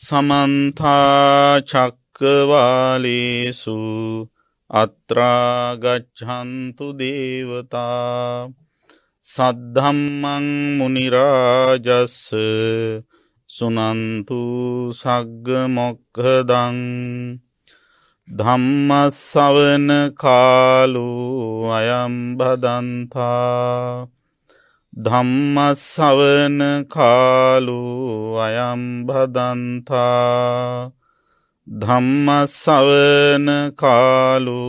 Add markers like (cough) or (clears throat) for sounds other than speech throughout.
සමන්තාචක්කවාලේසු අත්‍රාගච්ඡන්තු දේවතා සද්ධම්මං මනිරාජස්ස සුනන්තු සග්ග මොක්හදං ධම්මස්සවන කාලු අයම්බදන්තා ධම්මස්සවන කාලු අයම්භදන්තා ධම්මස්සවන කාලු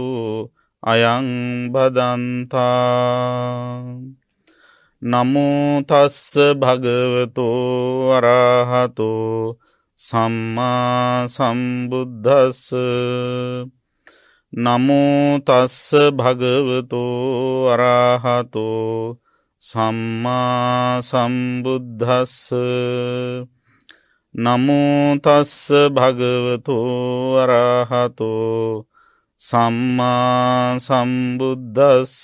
අයංභදන්තා නමුතස්ස භගවතෝ වරහතෝ සම්මා සම්බුද්ධස්ස නමුතස්ස භගවතෝ වරහතෝ සම්මා සම්බුද්ධස්ස නමුතස්ස භගවතෝ අරහතෝ සම්මා සම්බුද්ධස්ස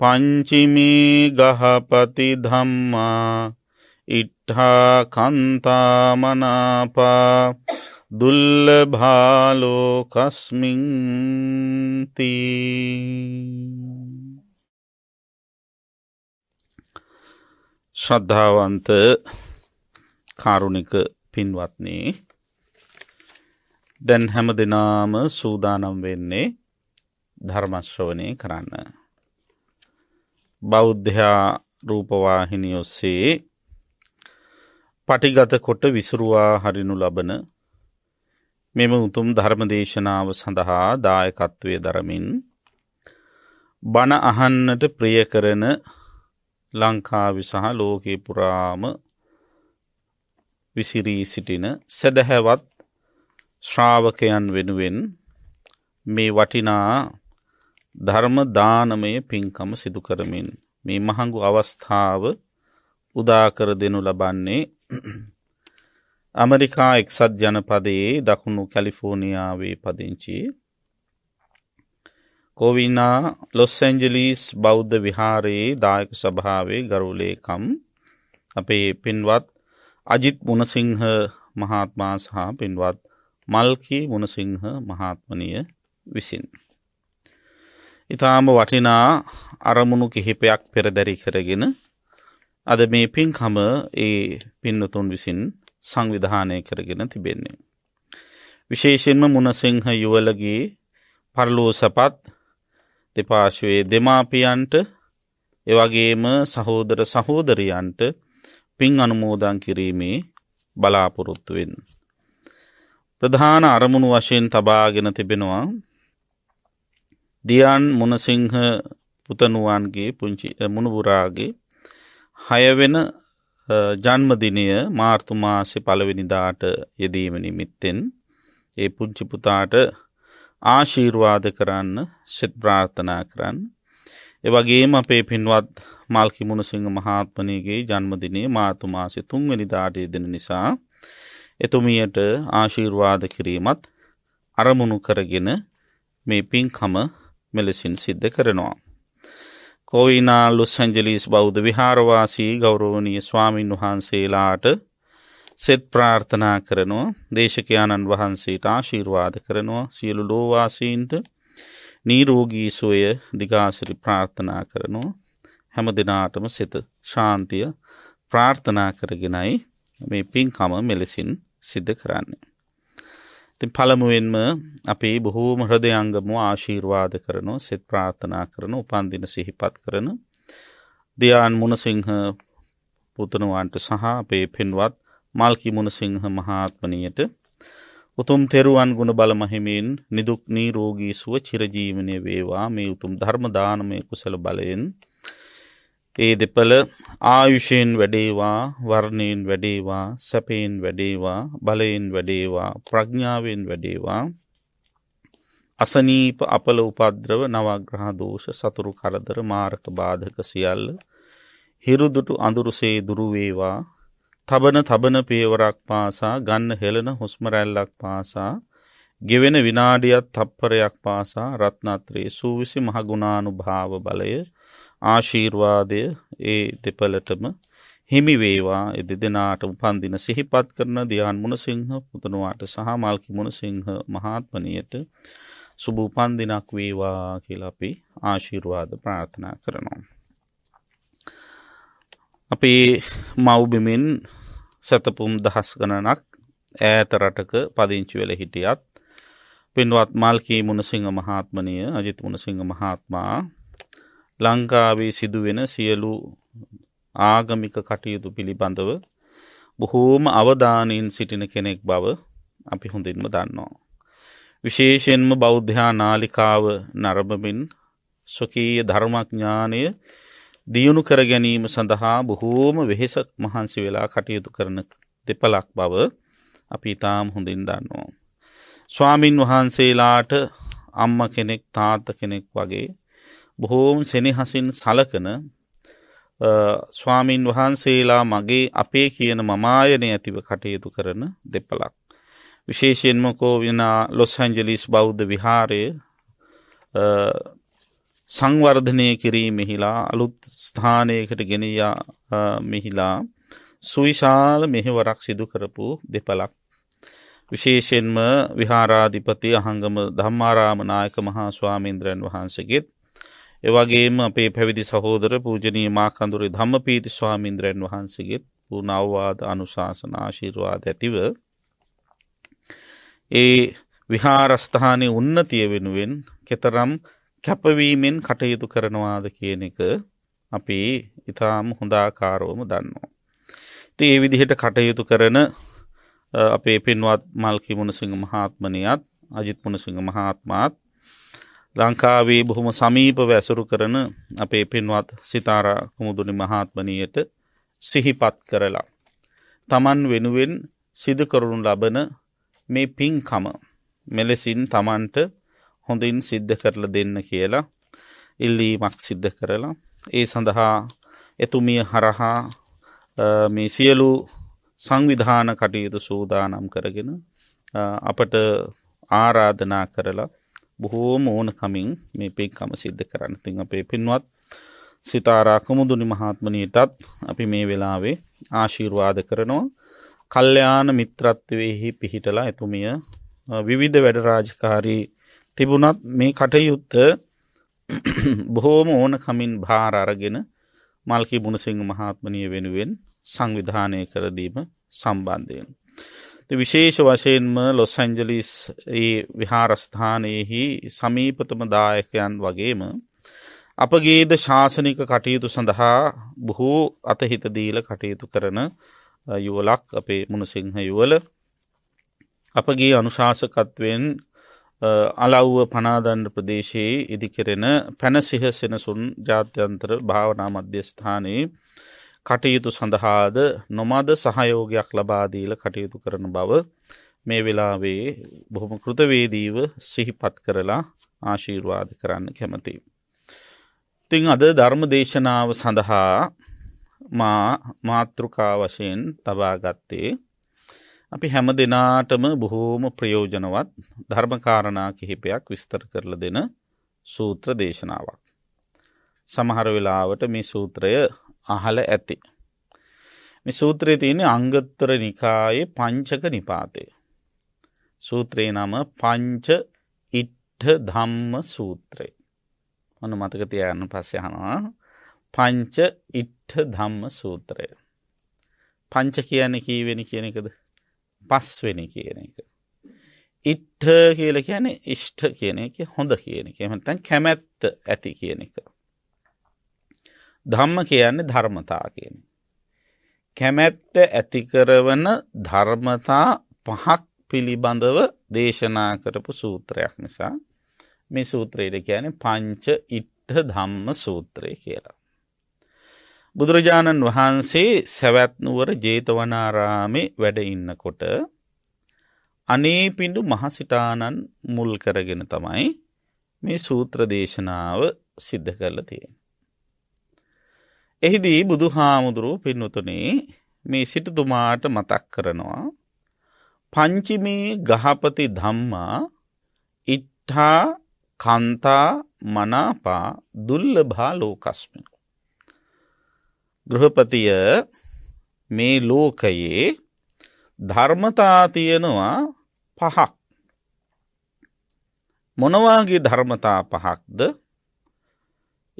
පංචිමී ගහපති ධම්මා ඉට්හා කන්තාමනාපා දුල්ලභාලෝ කස්මින්තිී ශ්‍රද්ධාවන්ත කාරුණික පින්වත්නේ දැන් හැම දෙනාම සූදානම් වෙන්නේ ධර්මශ්‍රවනය කරන්න. බෞද්ධයා රූපවාහිනි ඔස්සේ පටිගත කොට විසුරුවා හරිනු ලබන මෙම උතුම් ධර්මදේශනාව සඳහා දායකත්වය දරමින් බණ අහන්නට ප්‍රිය කරන ලංකාවි සහ ලෝකයේ පුරාම විසිරී සිටින සැදැහැවත් ශ්‍රාවකයන් වෙනුවෙන් මේ වටිනා ධර්ම දානමය පින්කම සිදු කරමින් මේ මහඟු අවස්ථාව උදාකර දෙනු ලබන්නේ (clears throat) ඇමරිකා එක්සත් ජනපදයේ දකුණු කැලිෆෝනිියාවේ පදිංචි කොවිනා ලොස්සඇන්ජලිස් බෞද්ධ විහාරයේ දායක සභාවේ ගරුලේකම් අපේ පින්වත් අජිත් මුණසිංහ මහාත්මා සහ පින්වත් මල්කි මුණසිංහ මහාත්මනය විසින්. ඉතාම වටිනා අරමුණු කිහිපයක් පෙරදැරි කරගෙන අද මේ පින්කම ඒ පින්නතුන් විසින් සංවිධානය කරගෙන තිබෙන්නේ. විශේෂෙන්ම මුණසිංහ යුවලගේ පරලෝසපත් දෙපාශුවේ දෙමාපියන්ට එවගේම සහෝදර සහෝදරයන්ට පින් අනුමෝදන් කිරීමේ බලාපොරොත්තුවෙන්. ප්‍රධාන අරමුණු වශයෙන් තබාගෙන තිබෙනවා දියන් මොනසිංහ පුතනුවන්ගේ පුංචි මුණපුරාගේ හයවෙන ජන්මදිනය මාර්තුමාසය පළවෙනිදාට යෙදීම නිමිත්තෙන් ඒ පුංචි පුතාට ආශීර්වාද කරන්න සෙත් ප්‍රාර්ථනා කරන්න. එවගේම අපේ පින්වත් මල්කි මුණසිංහ මහත්මනයගේ ජන්මදිනේ මාතුමාසය තුන්වැනි දාටය දෙන නිසා එතුමියට ආශීර්වාද කිරීමත් අරමුණු කරගෙන මේ පින්කම මෙලෙසින් සිද්ධ කරනවා. කෝවිනා ලුස් සැංජලිස් බෞද්ධ විහාරවාසී ගෞරෝණය ස්වාමීන් වහන්සේලාට සෙත් ප්‍රාර්ථනා කරනවා දේශකයාණන් වහන්සේට ආශීර්වාද කරනවා සියලු ලෝවාසීන්ට නීරෝගී සොය දිගාසිරි ප්‍රාර්ථනා කරනවා හැම දෙනාටම සෙත ශාන්තිය ප්‍රාර්ථනා කරගෙනයි මේ පින්කම මෙලෙසින් සිද්ධ කරන්නේ. ති පළමුුවෙන්ම අපේ බොහෝම හෘදයංගම ආශීර්වාද කරන සෙත් ප්‍රාර්ථනා කරන උපන්දින සිහිපත් කරන දයාන් මුණසිංහ පුතනුවන්ට සහ අපේ පෙන්වත් මල්කි මුණසිංහ මහාත්මනයට උතුම් තෙරුවන් ගුණ බලමහිමෙන් නිදුක්නී රෝගී සුව චිරජීවනය වේවා මේ උතුම් ධර්මදානමය කුසල බලයෙන් ඒ දෙපල ආයුෂයෙන් වැඩේවා වර්ණයෙන් වැඩේවා සැපයෙන් වැඩේවා බලයෙන් වැඩේවා ප්‍රඥාවෙන් වැඩේවා අසනීප අපල උපද්‍රව නවග්‍රහ දෝෂ සතුරු කරදර මාරක බාධක සියල්ල හිරුදුටු අඳුරුසේ දුරුවේවා තබන තබන පේවරක් පාසා ගන්න හෙළන හුස්මරැල්ලක් පාසා ගෙවෙන විනාඩියත් තප්පරයක් පාසා රත්නත්‍රයේ සූවිසි මහගුණානු භාව බලය ආශීර්වාදය ඒ දෙපලටම හිමිවේවා එදි දෙනාට උපන්දින සිහිපත් කරන දියන් මුණසිංහ පුතනුවාට සහ මල්කි මුණසිංහ මහත්මනයට සුභූපන්දිනක් වේවා කියලපි ආශීර්වාද ප්‍රාථනා කරනවා. අපේ මව්බිමින් සැතපුම් දහස් ගණනක් ඈත රටක පදිංචි වෙල හිටියත් පින්වත් මල්කී මුණසිංහ මහාත්මනය අජිත මුණසිංහ මහාත්මා ලංකාවේ සිදුවෙන සියලු ආගමික කටයුතු පිළිබඳව බොහෝම අවධානයෙන් සිටින කෙනෙක් බව අපි හොඳින්ම දන්නවා. විශේෂෙන්ම බෞද්ධා නාලිකාව නරබමින් ස්වකීය ධර්මඥානය දියුණු කර ගැනීම සඳහා බොහෝම වෙහෙස මහන්සි වෙලා කටයුතු කරන දෙපලක් බව අපි ඉතාම් හොඳින් දන්නවා. ස්වාමින් වහන්සේලාට අම්ම කෙනෙක් තාත්ත කෙනෙක් වගේ බොහෝම් සෙනෙහසින් සලකන ස්වාමීන් වහන්සේලා මගේ අපේ කියන මමායනය ඇතිව කටයුතු කරන දෙපලක්. විශේෂයෙන්ම කෝවිනා ලොස් හැන්ජලිස් බෞද්ධ විහාරය සංවර්ධනය කිරීමෙහිලා අලුත් ස්ථානයකට ගෙනයා මෙහිලා සුවිශාල මෙහෙවරක් සිදු කරපු දෙපලක්. විශේෂෙන්ම විහාරාධිපති අහංගම ධම්මාරාමනායක මහා ස්වාමීන්ද්‍රයන් වහන්සගෙත් එවගේම අපේ පැවිදි සහෝදර පූජනී මාකඳුරේ ධම්ම පීති ස්වාමින්ද්‍රයන් වහන්සගෙත් වූ නව්වාද අනුශාසනාශීර්වාද ඇතිව ඒ විහාරස්ථානය උන්නතිය වෙනුවෙන් කෙතරම් කැපවීමෙන් කටයුතු කරනවාද කියන එක අපි ඉතාම හොඳාකාරෝම දන්නවා. ති ඒ විදිහට කටයුතු කරන අපේ පෙන්වත් මල්කි මුණසිංහ මහාත්මනයත් අජිත් මුණසිංහ මහාත්මාත් ලංකාවේ බොහොම සමීප වැසුරු කරන අපේ පෙන්වත් සිතාරා කුමුදුනි මහාත්මනයට සිහිපත් කරලා. තමන් වෙනුවෙන් සිදුකරුණු ලබන මේ පින්කම මෙලෙසින් තමන්ට හොඳින් සිද්ධ කරල දෙන්න කියලා ඉල්ලීමක් සිද්ධ කරලා ඒ සඳහා එතුමිය හරහා මේ සියලු සංවිධාන කටයුතු සූදානම් කරගෙන අපට ආරාධනා කරලා බොහෝම ඕන කමින් මේ පින්කම සිද්ධ කරන්න තින් අපේ පින්වත් සිතාරාකමුදුනි මහත්මනයටත් අපි මේ වෙලාවේ ආශීර්වාද කරනවා කල්්‍යයාන මිත්‍රත්වයෙහි පිහිටලා එතුමිය විවිධ වැඩ රාජකාරී තිබුණත් මේ කටයුත්ත බොහෝම ඕන කමින් භාර අරගෙන මල්කි බුණසිංහ මහත්මනය වෙනුවෙන් සංවිධානය කරදීම සම්බන්ධයෙන්. විශේෂ වශයෙන්ම ලොස් ඇන්ජලිස් ඒ විහාරස්ථානයෙහි සමීපතම දායකයන් වගේම අපගේද ශාසනික කටයුතු සඳහා බොහෝ අතහිතදීල කටයුතු කරන යුවලක් අපේ මුණසිංහ යුවල අපගේ අනුශාසකත්වයෙන් අලව්ව පනාදන්න ප්‍රදේශයේ ඉදිකරෙන පැනසිහ සෙනසුන් ජාත්‍යන්තර භාවනා මධ්‍යස්ථානයේ කටයුතු සඳහාද නොමද සහයෝගයක් ලබාදීල කටයුතු කරන බව මේ වෙලාවේ බොහොම කෘතවේදීව සිහිපත් කරලා ආශීර්වාද කරන්න කැමති. තිං අද ධර්ම දේශනාව සඳහා මා මාතෘකා වශයෙන් තබාගත්තේ අපි හැම දෙනාටම බොහෝම ප්‍රයෝජනවත් ධර්මකාරණා කිහිපයක් විස්තර කරල දෙන සූත්‍ර දේශනාවක්. සමහර වෙලාවට මේ සූත්‍රය අහල ඇති. මේ සූත්‍රය තියෙන අංගත්තර නිකායේ පංචක නිපාතය. සූත්‍රයේ නම පංච ඉට්ට ධම්ම සූත්‍රය. ඔන්න මතකතියන්න පස්සයහනවා පංච ඉට්ට ධම්ම සූත්‍රය. පංච කියන කීවෙනි කියන එකද පස්වෙනි කියන එක. ඉට්හ කියල කියන ඉෂ්ට කියන එක හොඳ කියන එක මතැන් කැමැත්ත ඇති කියන එක. ධම්ම කියන්නේ ධර්මතා කියන. කැමැත්ත ඇතිකරවන ධර්මතා පහක් පිළිබඳව දේශනා කරපු සූත්‍රයක් නිසා මේ සූත්‍රයට කියන පංච ඉට්ට ධම්ම සූත්‍රය කියලා. බුදුරජාණන් වහන්සේ සැවැත්නුවර ජේතවනාරාමේ වැඩ ඉන්නකොට අනේ පිඩු මහසිටානන් මුල් කරගෙන තමයි මේ සූත්‍ර දේශනාව සිද්ධ කරල තියෙන්. එහිදී බුදු හාමුදුරුව පින්නතුනේ මේ සිටතුමාට මතක් කරනවා පංචිමේ ගහපති ධම්මා ඉට්ටා කන්තා මනාපා දුල්ලභා ලෝකස්මින්. ගෘහපතිය මේ ලෝකයේ ධර්මතා තියෙනවා පහක්. මොනවාගේ ධර්මතා පහක්ද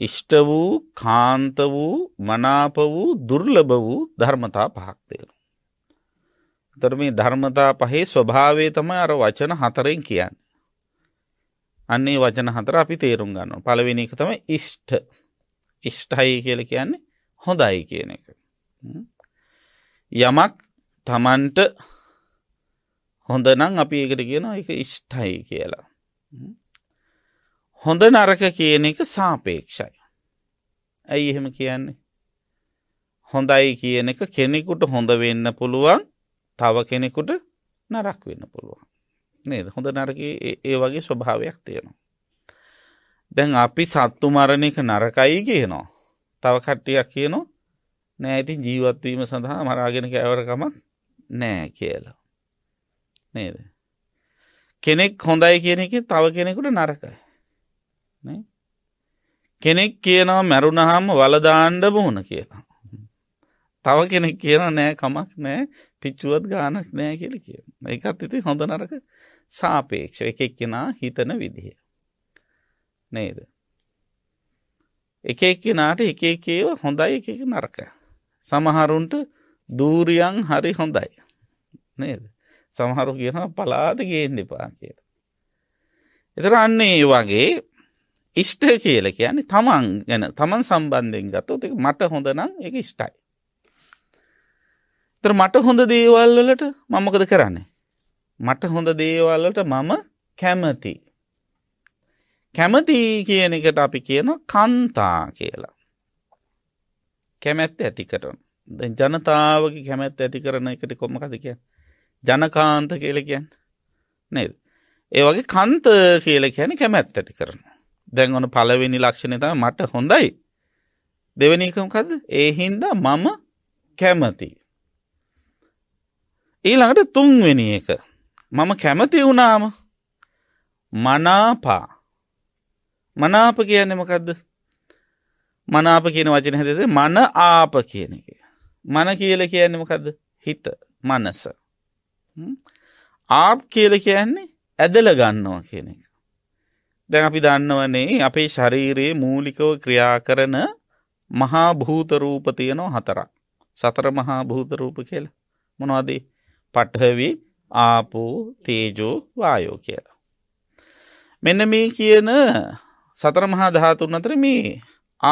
ඉෂ්ට වූ කාන්ත වූ මනාප වූ දුර්ලභ වූ ධර්මතා පහක් තියෙනවා. තර මේ ධර්මතා පහේ ස්වභාවේ තමයි අර වචන හතරෙන් කියන්න. අන්නේ වචන හතර අපි තේරුම් ගන්න පලවෙනි එක තම ඉෂ්ට ඉෂ්ටයි කියල කියන්නේ හොඳයි කියන එක. යමක් තමන්ට හොඳනම් අපි ඒකට කියන එක ඉෂ්ටයි කියලා. හොඳ නරක කියන එක සාපේක්ෂයි. ඇයි එහෙම කියන්නේ. හොඳයි කියන එක කෙනෙකුට හොඳ වෙන්න පුළුවන් තව කෙනෙකුට නරක් වෙන්න පුළුවන්. නේද හොඳ නරක ඒ වගේ ස්වභාවයක් තියෙනවා. දැන් අපි සත්තු මරණ එක නරකයි කියනවා. තව කට්ටියක් කියනවා නෑ ඉතින් ජීවත්වීම සඳහා මරාගෙන කෑවරකමක් නෑ කියලා. නේද. කෙනෙක් හොඳයි කියන එක තව කෙනෙකුට නරකයි. කෙනෙක් කියනවා මැරුණහම වලදාණ්ඩ බොහුණ කියලා. තව කෙනෙක් කියන නෑ කමක් නෑ පිච්චුවත් ගානක් නෑ කියල කිය. එකත් ඉති හොඳ නරක සාපේක්ෂ එක එක්කෙනා හිතන විදිහ. නේද. එක එක්කෙනාට එක එකේව හොඳයි එක නරක. සමහරුන්ට දූරියන් හරි හොඳයි. නේද. සමහරු කියන පලාද ගේන්න එපා කියට. එතර අන්නේ වගේ ඉෂ්ට කියල කියන්නේ තමන් ගැන තමන් සම්බන්ධයෙන් ගත්තොත් මට හොඳනම් එක ඉෂ්ටයි. තර මට හොඳ දේවල්වලට මමකද කරන්නේ. මට හොඳ දේවල්ලට මම කැමති කැමති කියන එකට අපි කියන කන්තා කියලා. කැමැත්ත ඇති කරන. ජනතාවගේ කැමැත් ඇති කරන එකට කොමකද කිය. ජනකාන්ත කියලකයන් නේද. ඒ වගේ කන්ත කියල කියන කැමැත් ඇති කරන. දැන් ඕන පලවෙනි ලක්ෂණත මට හොඳයි. දෙවනිකමකද ඒහින්දා මම කැමති. ඊළඟට තුන්වෙනි එක. මම කැමති වුණාම මනාපා මනාප කියන්නේ මොකක්ද මනාප කියන වචන හැදද මන ආප කියන එක. මන කියල කියන්නේ මොකක්ද හිත මනස. ආප් කියල කියන්නේ ඇදල ගන්නවා කියන එක. දැන් අපි දන්නවනේ අපේ ශරීරයේ මූලිකව ක්‍රියා කරන මහා භූතරූප තියනෝ හතරක්. සතර මහා භූතරූප කියල මොනවාදේ පටහවි ආපෝ තේජෝ වායෝ කියලා. මෙන්න මේ කියන සතරමහා ධාතුන් අතර මේ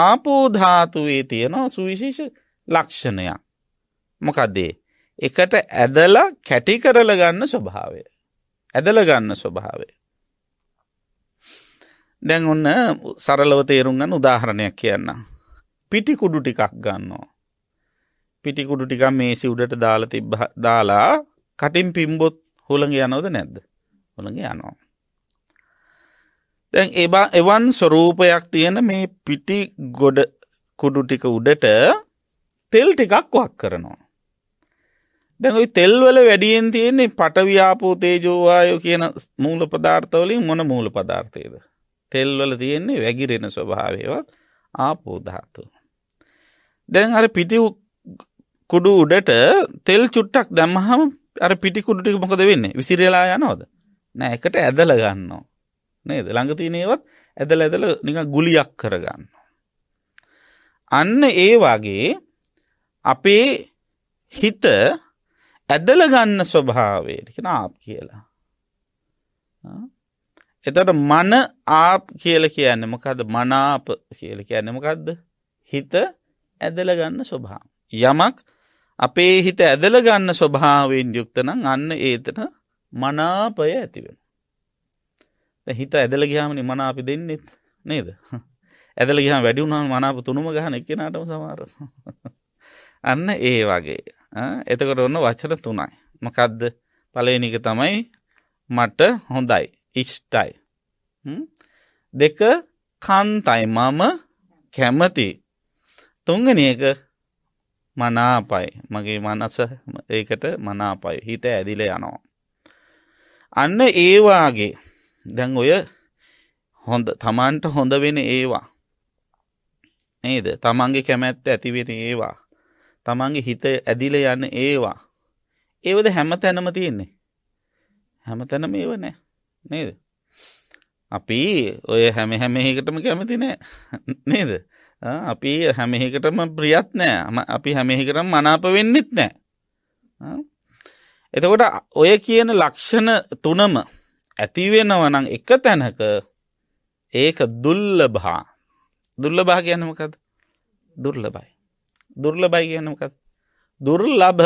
ආපෝධාතුවේ තියෙනවා සුවිශේෂ ලක්ෂණයක්. මොකදදේ. එකට ඇදල කැටි කරල ගන්න ස්වභාවය. ඇදල ගන්න ස්වභාවය. දැන් ඔන්න සරලව තේරුම් ගන්න උදාහරණයක් කියන්න. පිටිකුඩු ටිකක් ගන්නවා. පිටිකුඩු ටික මේසි උඩට දාල තිබ දාලා කටින් පිම්බොත් හොළඟ යනෝද නැද්ද හොළඟ යනවා. දැන් එබා එවන් ස්වරූපයක් තියෙන මේ පිටි ගොඩ කුඩු ටික උඩට තෙල් ටිකක් වක් කරනවා. දැන් ওই තෙල්වල වැඩියෙන් තියෙන්නේ පටවියාපෝ තේජෝවායෝ කියන මූල පදාර්ථවලින් මොන මූල පදාර්ථයේද? තෙල්වල තියෙන්නේ වැగిරෙන ස්වභාවයවත් ආපෝ ධාතුව. දැන් අර පිටි කුඩු උඩට තෙල් චුට්ටක් දැම්මහම අර පිටි කුඩු ටික මොකද වෙන්නේ? විසිරලා යනවද? නෑ එකට ඇදලා ගන්නවා. නේද ළඟතිනේවත් ඇදල ඇදල නික ගුලියක් කරගන්න. අන්න ඒ වගේ අපේ හිත ඇදලගන්න ස්වභාවයට නාප් කියලා. එතට මන ආප් කියල කියන්න මොකද මනාප කියල කියන්නමකක්ද හිත ඇදලගන්න ස්වභාව. යමක් අපේ හිත ඇදලගන්න ස්වභාවෙන් යුක්තනම් අන්න ඒතන මනාපය ඇතිවෙන. හිත ඇදල ගියාමනි මනා අපි දෙන්නෙත් නේද ඇදල ගිහා වැඩි වුණා මනාප තුනුම ගහන එක්කෙනටම සමාර (laughs) අන්න ඒ වගේ එතකට ඔන්න වචන තුනයි මකදද පලනික තමයි මට හොඳයි ඉෂ්ටයි දෙක කන්තයි මම කැමති තුංගනියක මනාපයි මගේ මනස ඒකට මනාපයි හිත ඇදිල යනවා අන්න ඒවාගේ දැන් ඔය හොඳ තමන්ට හොඳ වෙන ඒවා නේද තමන්ගේ කැමැත්ත ඇතිවෙන ඒවා තමන්ගේ හිත ඇදිල යන්න ඒවා ඒවද හැම තැනම තියෙන්නේ හැම තැන මේව නෑ නේද අපි ඔය හැම හැම එකටම කැමති නෑ නේද අපි හැම එකටම ප්‍රියත් නෑ අපි හැම එකටම මනාප වෙන්නෙත් නෑ එතකොට ඔය කියන ලක්ෂණ තුනම ඇතිවෙනවනං එක තැනක ඒක දුල්ලභා දුර්ලභා කියනමකද දුර්ලබයි දුර්ලබයි කියනමකත් දුර්ලභ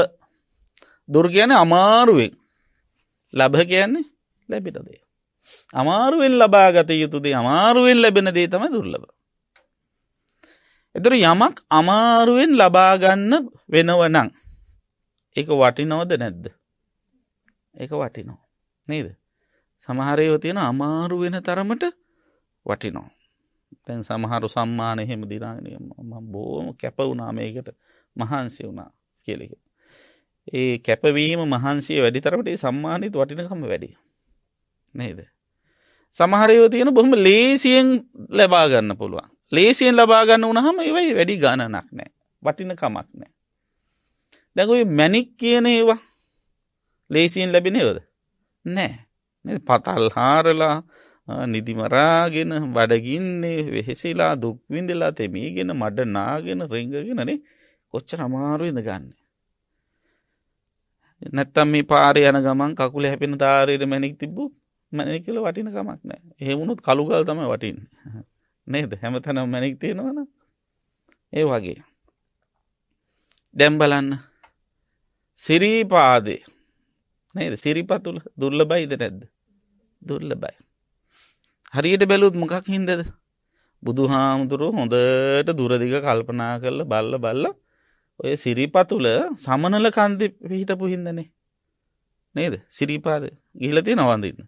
දුර් කියන අමාරුවෙන් ලබහ කියන්නේ ලැබිටදේ. අමාරුවෙන් ලබාගත යුතුදේ අමාරුවෙන් ලැබෙන දේ තම දුර්ලබ. එතුර යමක් අමාරුවෙන් ලබාගන්න වෙනවනං එක වටිනෝද නැද්ද එක වටිනෝ නේද සමහරයව තියෙන අමාරු වෙන තරමට වටිනෝ. තැන් සමහරු සම්මාන එහෙම දිනාගනය බෝම කැප වුණා මේකට මහන්සි වුණා කියලක. ඒ කැපවීම මහන්සේ වැඩි තරමට සම්මානීත වටිනකම වැඩි නේද. සමහරයව තියෙන බොහම ලේසියෙන් ලැබාගන්න පුළුවන් ලේසියෙන් ලබාගන්න වනහම ඒවයි වැඩි ගණනක් නෑ වටින කමක් නෑ. දැකුයි මැනික් කියන ඒවා ලේසියෙන් ලැබෙන ඒවද නෑ පතල් හාරලා නිදිමරාගෙන බඩගින්නේ වෙහෙසලා දුක්විඳලා තෙමීගෙන මඩ නාගෙන රංගගෙනනේ කොච්ච අමාරුවද ගන්න. නැත්තම් මේ පාරය යන ගමන් කකුල හැපෙන තාරයට මැනෙක් තිබ්බු මැනෙ කියල වටින ගමක් නෑ හෙමුණුත් කළුගල් තම වටින් නේද හැමතනම් මැනෙක් තියෙනවන ඒ වගේ. දැම්බලන්න සිරීපාදේ නේද සිරිපතුල දුර්ල බයිද නැද්ද දුර්ලබයි. හරියට බැලුත් මොකක් හින්දද. බුදු හාමුදුරු හොඳට දුරදිග කල්පනා කරල බල්ල බල්ල ඔය සිරිපතුල සමනල කන්දි පිහිටපු හින්දනේ. නේද සිරිපාද ගිහිලති නවන්දින්න.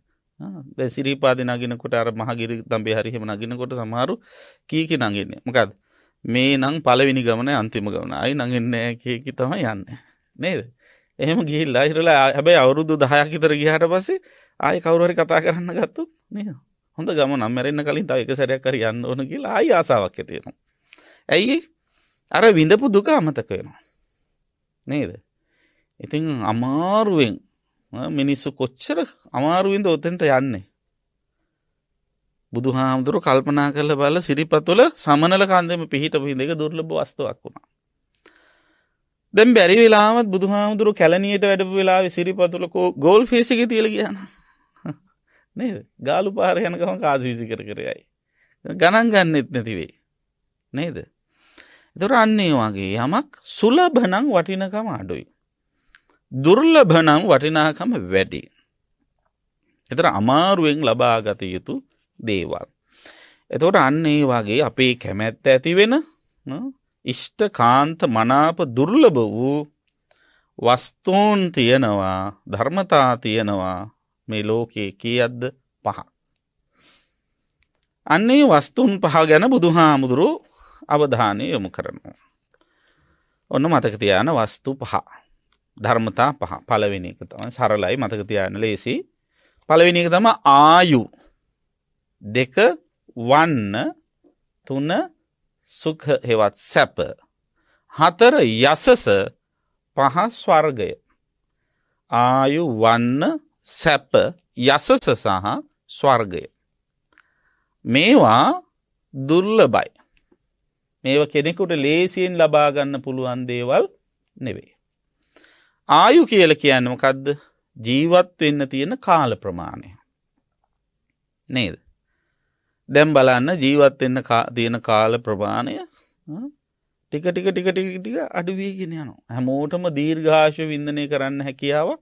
සිරිපාද නගෙනකොට අර මහගිරි තම්බේ හරිහෙම නගෙනකොට සමහරු කීකි නගෙන්නේ මොකද මේ නං පලවිනි ගමන අන්තිම ගමන අයි නඟෙන්නෑ කියකි තම යන්න. නේද. එහෙම ගිහිල් අහිරලා හැබැයි අවුරුදු දහයක් ඉතර ගිහට පස්සේ ආය කවරුවරි කතා කරන්න ගත්තුත් නය හොඳ ගම නම්මැරෙන්න්න කලින් තව එක සැරයක් කර යන්න ඕන කියලා ආය ආසාවක් ඇතියෙනවා ඇයි අර විඳපු දුක අමතක වෙනවා නේද ඉතිං අමාරුවෙන් මිනිස්සු කොච්චර අමාරුවින්ද ඔතෙන්ට යන්නේ බුදු හාමුදුරු කල්පනා කරල බල සිරිපතුල සමනල කන්දෙම පිහිට පිහිද එක දුර්ලබ වස්තුවක් වුණා දැම් බැරි වෙලාමත් බුදු හාමුදුරු කැලනියට වැඩපු වෙලා සිරිපතුලකෝ ගෝල් ෆේසික තියල කියන්න ගාලු පාර යනකම කාසිවිසි කර කරයයි. ගණන් ගන්නෙත් නැතිවෙයි. නේද. දොර අන්නේ වගේ යමක් සුලභනං වටිනකම අඩුයි. දුර්ලභනං වටිනාකම වැඩි. එතර අමාරුවෙන් ලබාගත යුතු දේවල්. එතකොට අන්නේ වගේ අපේ කැමැත්ත ඇතිවෙන ඉෂ්ට කාන්ත මනාප දුර්ලභ වූ වස්තූන් තියෙනවා ධර්මතා තියෙනවා මේ ලෝකයේ කියද්ද පහ. අන්නේ වස්තුන් පහ ගැන බුදු හාමුදුරු අවධානය යොමු කරනවා. ඔන්න මතකතියාන වස්තු පහ. ධර්මතා පහ පලවෙනි එක තම සරලයි මතකතියාන ලේසි පලවෙනි එක තම ආයු දෙක වන්න තුන සුඛ හෙවත් සැප හතර යසස පහ ස්වර්ගය ආයු වන්න සැප යසස සහ ස්වර්ගය. මේවා දුර්ලබයි. මේව කෙනෙකුට ලේසියෙන් ලබාගන්න පුළුවන් දේවල් නෙවේ. ආයු කියල කියන්නමකදද ජීවත් වෙන්න තියෙන කාල ප්‍රමාණය. නේද. දැම් බලන්න ජීවත් එන්න තියෙන කාල ප්‍රමාණය ටික ටික ටික ටික ටික අඩුවීගෙන යනු හැමෝටම දීර්ඝාශ වින්දනය කරන්න හැකියාවක්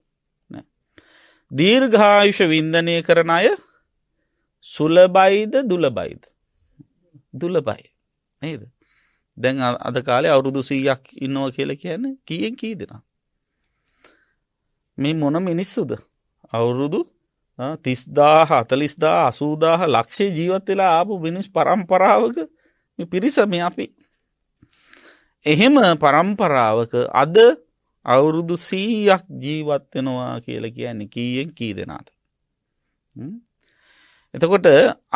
දීර්ඝායුෂ වින්දනය කරන අය සුලබයිද දුලබයිද දුලබයි ඒද දැන් අද කාලේ අවුරුදු සීයක් ඉන්නවා කියල කියන්න කියෙන් කී දෙෙන මේ මොන මිනිස්සුද අවුරුදු තිස්දාහ අතලිස්දා අසූදාහ ලක්ෂේ ජීවත් වෙලා ආපු මිනිස් පරම්පරාවක පිරිසම අපි එහෙම පරම්පරාවක අද අවුරුදු සීයක් ජීවත් වෙනවා කියල කියන්නේ කීයෙන් කී දෙනාට. එතකොට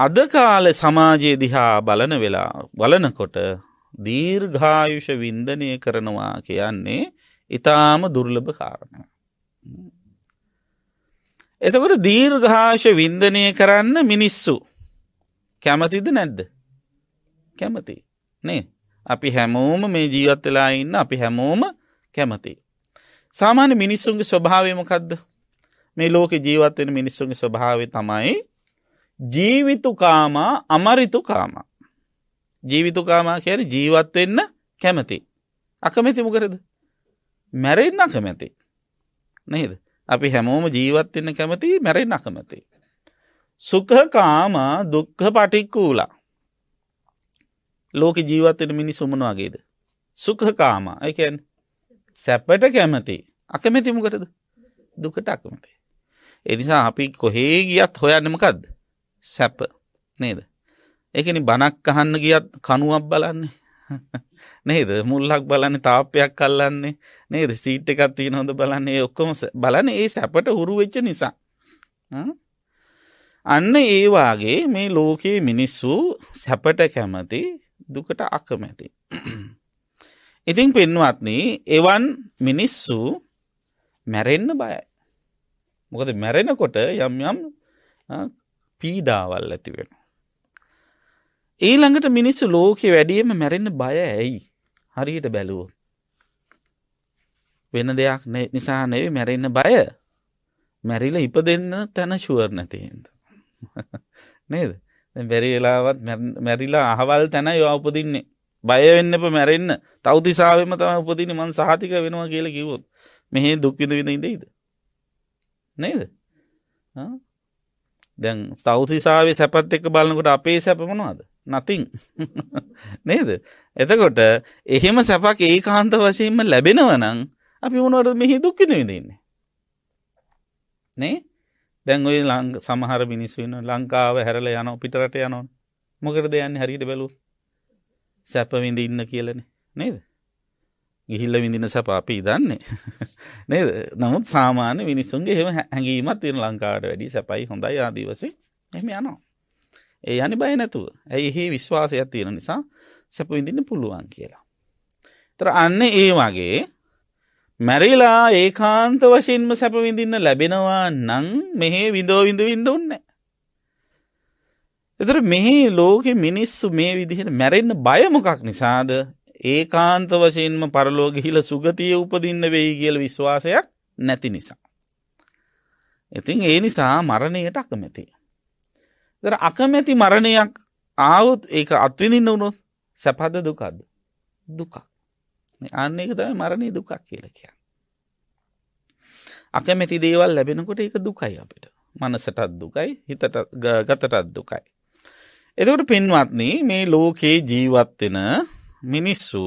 අද කාලෙ සමාජයේ දිහා බලන වෙලා බලනකොට දීර්ඝායුෂ වින්දනය කරනවා කියන්නේ ඉතාම දුර්ලභ කාරණය. එතකට දීර්ඝාශ වින්දනය කරන්න මිනිස්සු කැමතිද නැද්ද කැමති නේ අපි හැමෝම මේ ජීවත් වෙලා ඉන්න අපි හැමෝම කැමති සාමාන්‍ය මිනිස්සුන්ගේ ස්වභාවමකක්ද මේ ලෝක ජීවත්වෙන මිනිස්සුන්ගේ ස්වභාව තමයි ජීවිතුකාමා අමරිතුකාමා ජීවිතුකාමා කැර ජීවත්වෙන්න කැමති අකමැති මොකරද මැරෙන් අකමැති නේද අපි හැමෝම ජීවත්වෙන්න කැමති මැරෙන් අකමැති සුකහකාම දුක්හ පටික්කූලා ලෝක ජීවත්වෙන මිනිසුමන වගේද සුකහකාම එකැන් සැපට කැමති අකමැති මොකටද දුකට අකමති. එනිසා අපි කොහේ ගියත් හොයන්නමකක්ද සැප නේද. එකන බණක් අහන්න ගියත් කනුවක් බලන්නේ (laughs) නේද මුල්ලක් බලන්නේ තාපයක් කල්ලන්නේ නේද ස්ටීට් එකත් තියෙන හොඳ බලන්නේ ඔක්කොම බලන ඒ සැපට හුරු වෙච්ච නිසා. අන්න ඒවාගේ මේ ලෝකයේ මිනිස්සු සැපට කැමති දුකට අකමැති. ඉතින් පෙන්වත්න එවන් මිනිස්සු මැරෙන්න්න බයයි. මොකද මැරෙනකොට යම් යම් පීඩාවල් ඇතිවෙන. ඊළඟට මිනිස්සු ලෝකෙ වැඩියම මැරෙන්න්න බය ඇයි හරියට බැලුව. වෙන දෙයක් නිසා නෙව මැරෙන්න බය මැරිල ඉප දෙන්න තැන ශුවර් නැතියෙන්ද. (laughs) නේද බැරිලාවත් මැරිලා අහවල් තැන යවපදින්නේ බයවෙන්න එප මැරෙන්න තවතිසාාවම තම උපතින මන් සහතික වෙනවා කියල කිවොත් මෙහෙ දුක්විඳ විඳයිදීද නේද දැන් සෞතිසාාවේ සැපත් එක බලන්නකොට අපේ සැපමනවාද නතිං (laughs) නේද එතකොට එහෙම සැපක් ඒ කාන්ත වශයෙන්ම ලැබෙනවනං අපි මොනවට මෙහි දුක්කිද විඳන්නේ නේ දැන් ඔය ලං සමහර මිනිස්සුවන්න ලංකාව හැරල යන පිටරට යනොන් මොකරද යන්න හරිට බැලූ සැපවිඳ ඉන්න කියලන නේද ගිහිල්ල විඳින සැපාපී දන්නේ (laughs) නේද නමුත් සාමාන්‍ය මිනිස්සුන්ගේ හෙම හැඟීමත් තිර ලංකාට වැඩි සැපයි හොඳයි ආදීවසි එහම යනවා ඒ යනි බය නැතුව ඇයි හේ විශ්වාසයක් තියෙන නිසා සැපවිඳින්න පුළුවන් කියලා තර අන්න ඒ වගේ මැරිලා ඒකාන්ත වශයෙන්ම සැපවිඳින්න ලැබෙනවා නං මෙහේ විඳෝවිඳ විඳ උන්න එතර මෙහි ලෝකෙ මිනිස්සු මේ විදිහට මැරෙන්න බයමොකක් නිසාද ඒකාන්ත වශයෙන්ම පරලෝගිහිල සුගතිය උපදින්න වෙයි කියල විශ්වාසයක් නැති නිසා. ඉතින් ඒ නිසා මරණයට අකමැති. දර අකමැති මරණයක් ආවුත් ඒක අත්විඳින්න වුණොත් සැපද දුකක්ද දුකක් අන්න එක තම මරණය දුකක් කියලකය. අකමැති දේවල් ලැබෙනකොට එක දුකයි අපිට මනසටත් දුකයි හිතට ගතටත් දුකයි. එතකොට පින්වත්න මේ ලෝකයේ ජීවත්වෙන මිනිස්සු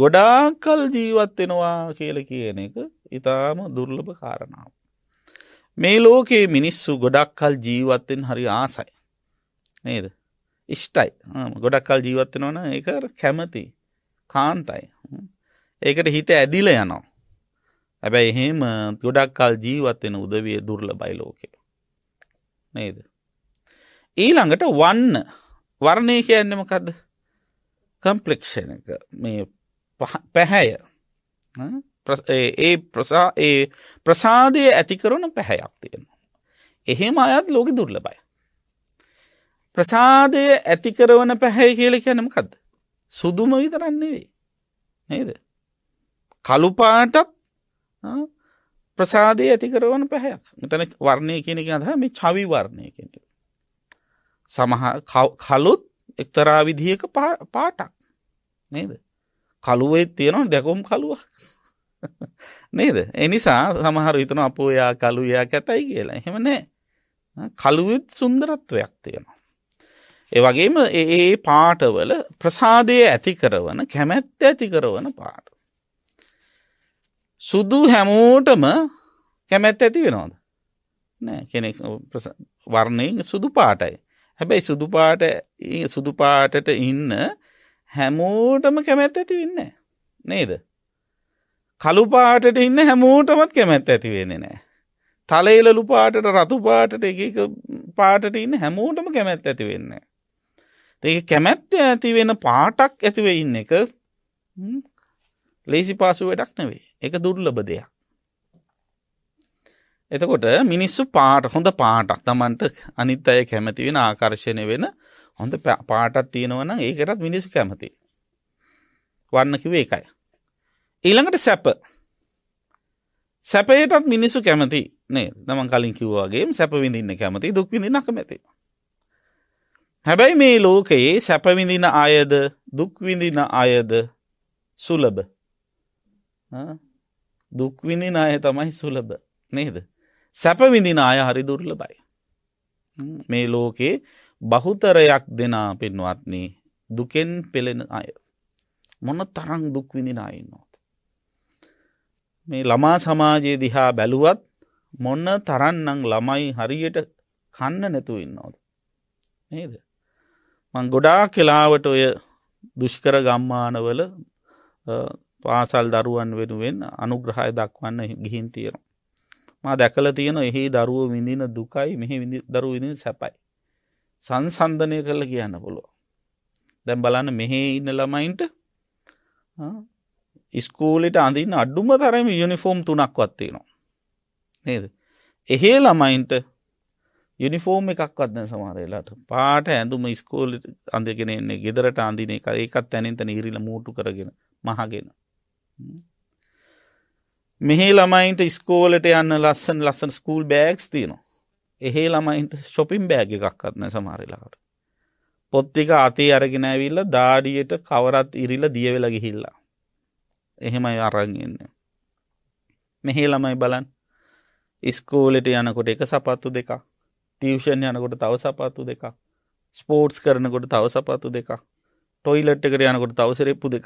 ගොඩාකල් ජීවත්වෙනවා කියල කියන එක ඉතාම දුර්ලභ කාරණාව. මේ ලෝකයේ මිනිස්සු ගොඩක්කල් ජීවත්තෙන් හරි ආසයි. නේද. ඉෂ්ටයි ගොඩක්කල් ජීවත්වෙනවන එක කැමති කාන්තයි. ඒකට හිත ඇදිල යනවා. ඇබැයි එහෙම ගොඩක්කල් ජීවත්වෙන උදවිය දුර්ල බයි ලෝකය. නේද. ඊළඟට වන්න වර්ණය කියන්නමකද කම්පලෙක්ෂණ එක මේ පැහැය ඒ ප්‍රසා ඒ ප්‍රසාදය ඇතිකරන පැහැයක් තියෙනවා. එහෙම අයත් ලෝක දුර්ලබයි. ප්‍රසාදය ඇතිකරවන පැහැයි කියල කියනමකද. සුදුම විතරන්නේ වේ. නේද. කළුපාටත් ප්‍රසාදය ඇතිකරවන පැහැයක් මෙතන වර්ණය කෙනෙක අදහ මේ චවිවර්ණය කෙනෙක. සමහ කලුත් එක්තරා විදිහක පාටක් නේද කළුවේ තියෙනවා දැකුම් කළුවක් (laughs) නේද එනිසා සමහර විතන අපෝ යා කළු යා කැතයි කියලා එහෙම නෑ කළුවෙත් සුන්දරත්වයක් තියෙනවා ඒ වගේම ඒ පාටවල ප්‍රසාදය ඇති කරවන කැමැත්ත ඇති කරවන පාට සුදු හැමෝටම කැමැත් ඇති වෙනවාද නෑ කෙනෙක් වර්ණයෙන් සුදු පාටයි හැබැයි සුදුපාට සුදුපාටට ඉන්න හැමෝටම කැමැත් ඇති වෙන්න නේද. කළුපාටට ඉන්න හැමෝටමත් කැමැත් ඇති වෙන නෑ. තලේලලු පාටට රතුපාටට එක පාටට ඉන්න හැමෝටම කැමැත් ඇති වෙන්න. ඒ කැමැත්ත ඇති වෙන පාටක් ඇතිව ඉන්න එක ලේසි පාසු වැඩක් නෙවේ එක දුර්ලබ දෙයක්. එතකොට මිනිස්සු පාට හොඳ පාටක් තමන්ට අනිත් අය කැමති වෙන ආකර්ශණය වෙන හොඳ පාටක් තියෙනවන ඒකටත් මිනිස්සු කැමති. වන්නකිව ඒකයි. ඊළඟට සැප සැපයටත් මිනිස්සු කැමති නේ නමන් කලින් කිව්වාගේ සැපවිඳින්න කැමති දුක්විඳින්න කැමති. හැබැයි මේ ලෝකයේ සැපවිඳින අයද දුක්විඳින අයද සුලබ දුක්විඳින අය තමයි සුලබ නේද. සැපවිඳින අය හරි දුර්ලබයි. මේ ලෝකේ බහුතරයක් දෙනා පෙන්වත්න්නේ දුකෙන් පෙළෙන අය. මොන තරං දුක්විඳින අයින්නොත්. මේ ළමා සමාජයේ දිහා බැලුවත් මොන්න තරන්නං ළමයි හරියට කන්න නැතු ඉන්නවද. නේද. මං ගොඩා කෙලාවට ඔය දුෂ්කර ගම්මානවල පාසල් දරුවන් වෙනුවෙන් අනුග්‍රහය දක්වන්න ගිහින් තියෙනවා. මා දැකල තියෙන එහි දරුව විඳින දුකයි මෙහි දරු විඳින සැපයි. සංසන්ධනය කරල කියන්න පුළුව. දැම් බලන්න මෙහෙ ඉන්න ළමයින්ට ඉස්කූලිට අඳන්න අඩුම තරම යුනිෆෝම් තුනක් වත්තිනවා. නේද. එහෙ ළමයින්ට යුනිෆෝර්ම් එකක්වත්න සමහරලාට පාට ඇඳුම ස්කෝල් අඳගෙන එන්නේ ගෙදරට අන්දින එක ඒකත් තැනින් තැන ඉරිල මූටු කරගෙන මහගෙන. මෙහේ ළමයින්ට ස්කෝලට යන්න ලස්සන් ලස්සන් ස්කූල් බෑක්ස් තියනවා. එහේ ළමයින්ට ශොපින් බෑග එකක්ත්න සමාරිලාට. පොත්තික අතේ අරගෙන ඇවිල්ල දාඩියට කවරත් ඉරිල දියවෙල ගිහිල්ලා. එහෙමයි අරගන්න. මෙහේ ළමයි බලන් ඉස්කෝලෙට යනකොට එක සපත්තු දෙක ටියවෂන් යනකොට තව සපත්තු දෙක ස්පෝට්ස් කරනකොට තව සපත්තු දෙක ටොයිලට් එකට යනකොට තවසරෙප්පු දෙක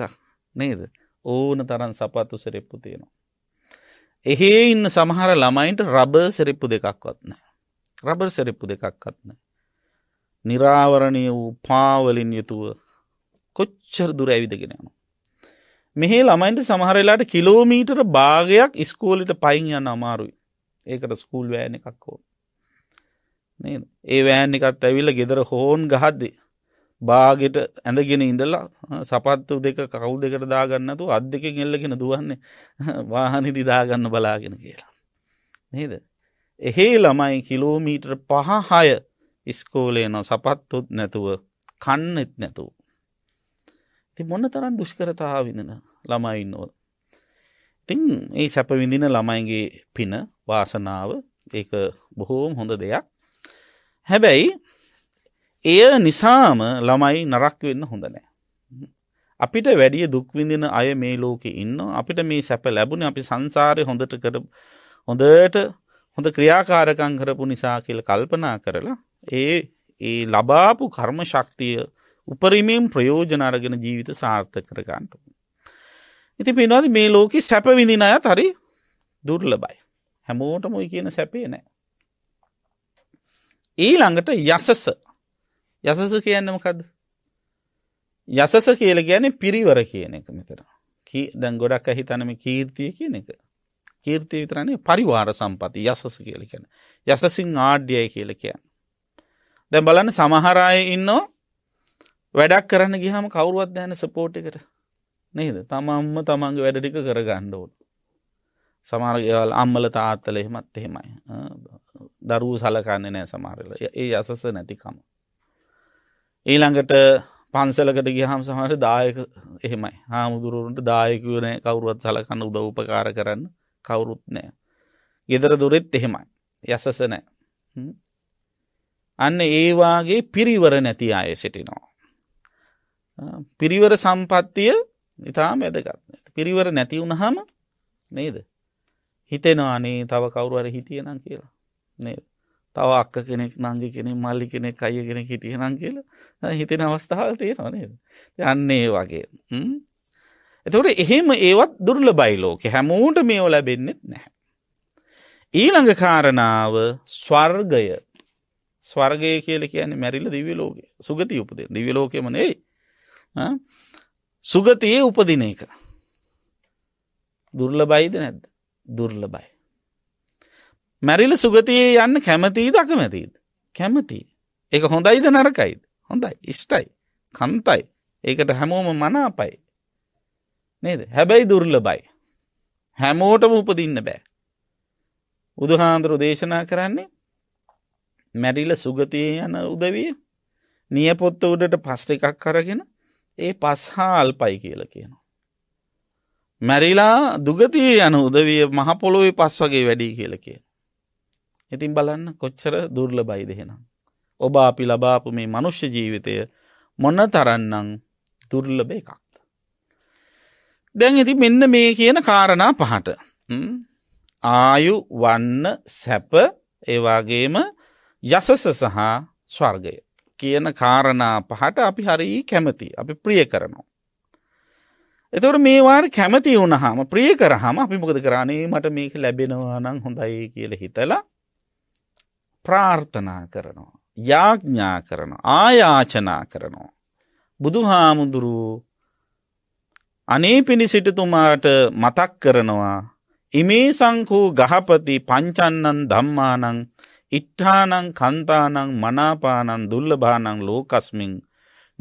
නේද ඕන තරන් සපත්තු සරෙප්පු තියෙනවා එහේ ඉන්න සමහර ළමයින්ට රබර් සෙරිප්පු දෙකක්වත්න. රබර් සෙරිප්පු දෙකක්වත්න. නිරාවරණය වූ පාවලින් යුතුව කොච්චර දුර ඇවිදගෙනයනු. මෙහේ ළමයින්ට සමහරලාට කිලෝමීටර භාගයක් ඉස්කෝලිට පයින් යන්න අමාරුයි ඒකට ස්කූල් වෑන එකක් හෝ ඒ වෑන් එකත් ඇවිල්ල ගෙදර හෝන් ගහද්දේ බාගෙට ඇඳගෙන ඉඳලා සපත්තු දෙක කවු දෙකට දාගන්නතු අත් දෙකෙන් එල්ලගෙන දුවන්නේ (laughs) වාහනි දිදාගන්න බලාගෙන කියලා. නේද. එහේ ළමයි කිලෝමීටර් පහහය ඉස්කෝලේන සපත්තුත් නැතුව කන්නෙත් නැතුව. ති මොන්න තරන් දුෂ්කරතා විඳෙන ළමයින්නෝද. තින් ඒ සැප විඳින ළමයින්ගේ පින වාසනාව ඒ බොහෝම හොඳ දෙයක් හැබැයි එය නිසාම ළමයි නරක් වෙන්න හොඳ නෑ. අපිට වැඩිය දුක්විඳින අය මේ ලෝකෙ ඉන්න අපිට මේ සැප ලැබුණ අපි සංසාරය හොඳට කර හොඳට හොඳ ක්‍රියාකාරකං කරපු නිසා කියල කල්පනා කරලා ඒ ඒ ලබාපු කර්ම ශක්තිය උපරිමෙන් ප්‍රයෝජන අරගෙන ජීවිත සාර්ථක කරගන්නට. ඉති පිනවාද මේ ලෝකෙ සැපවිඳින අය හරි දුර්ලබයි. හැමෝටම ඔයි කියන සැපේ නෑ. ඒ ළඟට යසස යසස කියන්න මොකද යසස කියල ගැන පිරිවර කියන එක මෙතර දැන් ගොඩක් ඇහිතනම කීර්තිය කියන එක කීර්තිය විතරන්නේ පරිවාර සම්පති යසස කියල කියන යසසින් ආඩ්‍යය කියල කියන්න දැන් බලන්න සමහරය ඉන්නෝ වැඩක් කරන්න ගිහම කවරුවත් දැන සපෝට් එකට නේද තමම්ම තමන්ගේ වැඩටික කර ගණ්ඩෝට සමාරගවල් අම්මල තාත්තල එහෙමත් එහෙමයි දරූ සලකන්න නෑ සමාරල ඒ යසස නැතිකම ඊළඟට පන්සලකට ගියහම් සමට දායක එහෙමයි හාමුදුරුවන්ට දායකවන කවරුවත් සලකන්න උද උපකාර කරන්න කවුරුත් නෑ. ගෙදර දුරෙත් එහෙමයි යසස නෑ. අන්න ඒවාගේ පිරිවර නැති අය සිටිනවා. පිරිවර සම්පත්තිය ඉතාම ඇදගත් පිරිවර නැති වුණහම නේද. හිතෙනවා අනේ තව කවුරුවර හිටියනම් කියලා නේද. තව අක්ක කෙනෙක් නංගි කෙනෙක් මල්ලි කෙනෙක් අය කෙනෙ හිටිය නං කියල හිතෙන අවස්ථාවල් තියෙනවා නේද යන්නේ වගේ එතකොට එහෙම ඒවත් දුර්ල බයිලෝක හැමෝට මේෝ ලැබෙන්නෙත් නැහැ. ඊළඟ කාරණාව ස්වර්ගය ස්වර්ගය කියල කියන්නේ මැරිල දිවි ලෝක සුගති උපදේ දිවි ලෝකෙම නෙයි සුගතියේ උපදින එක දුර්ල බයිද නැද්ද දුර්ල බයි මැරිල සුගතියේ යන්න කැමතිීද අකමැතිීද. කැමති. ඒක හොඳයිද නරකයිද. හොඳයි ඉෂ්ටයි. කන්තයි. ඒකට හැමෝම මනාපයි. නේද හැබැයි දුර්ල බයි. හැමෝටම උපදින්න බෑ. උදහාන්දුරු දේශනා කරන්නේ මැඩිල සුගතිය යන උදවිය නියපොත්ත උඩට පස්ට එකක් කරගෙන ඒ පස්හා අල්පයි කියල කියනවා. මැරිලා දුගතිය යන උදවිය මහපොළොවේ පස් වගේ වැඩි කියල කියන. ඉතින් බලන්න කොච්චර දුර්ලබයිද එහෙනම්. ඔබ අපි ලබාපු මේ මනුෂ්‍ය ජීවිතය මොන්න තරන්නම් දුර්ලබ එකක්ද. දැන් ඇති මෙන්න මේ කියන කාරණා පහට. ආයු වන්න සැප ඒවාගේම යසස සහ ස්වර්ගය කියන කාරණා පහට අපි හරි කැමති අපි ප්‍රිය කරනවා. එතවට මේවාට කැමති වුණහම ප්‍රිය කරහම අපි මොකද කරන්නේ මට මේක ලැබෙනවා නම් හොඳයි කියල හිතලා ප්‍රාර්ථනා කරනවා. යාඥා කරන ආයාචනා කරනවා. බුදු හාමුදුරුව අනේ පිණිසිටතුමාට මතක් කරනවා ඉමේ සංකූ ගහපති පංචන්නන් දම්මානං ඉට්ඨානං කන්තානං මනාපානං දුල්ලභානං ලෝකස්මින්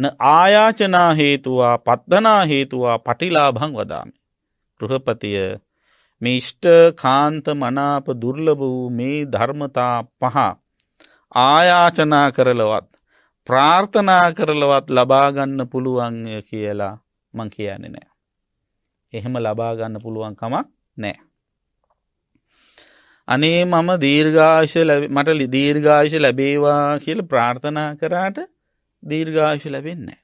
න ආයාචනා හේතුවා පත්ධනා හේතුවා පටිලාභං වදාමි. ගෘහපතිය මේ ෂ්ට කාන්ත මනාප දුර්ලභ වූ මේ ධර්මතා පහ ආයාචනා කරලවත් ප්‍රාර්ථනා කරලවත් ලබාගන්න පුළුවන්ය කියලා මං කියන්නේ නෑ. එහෙම ලබාගන්න පුළුවන්කමක් නෑ. අනේ මම දීර්ඝාශ මට දීර්ඝාශ ලැබේවා කියල ප්‍රාර්ථනා කරාට දීර්ඝාශ ලැබෙන්නේ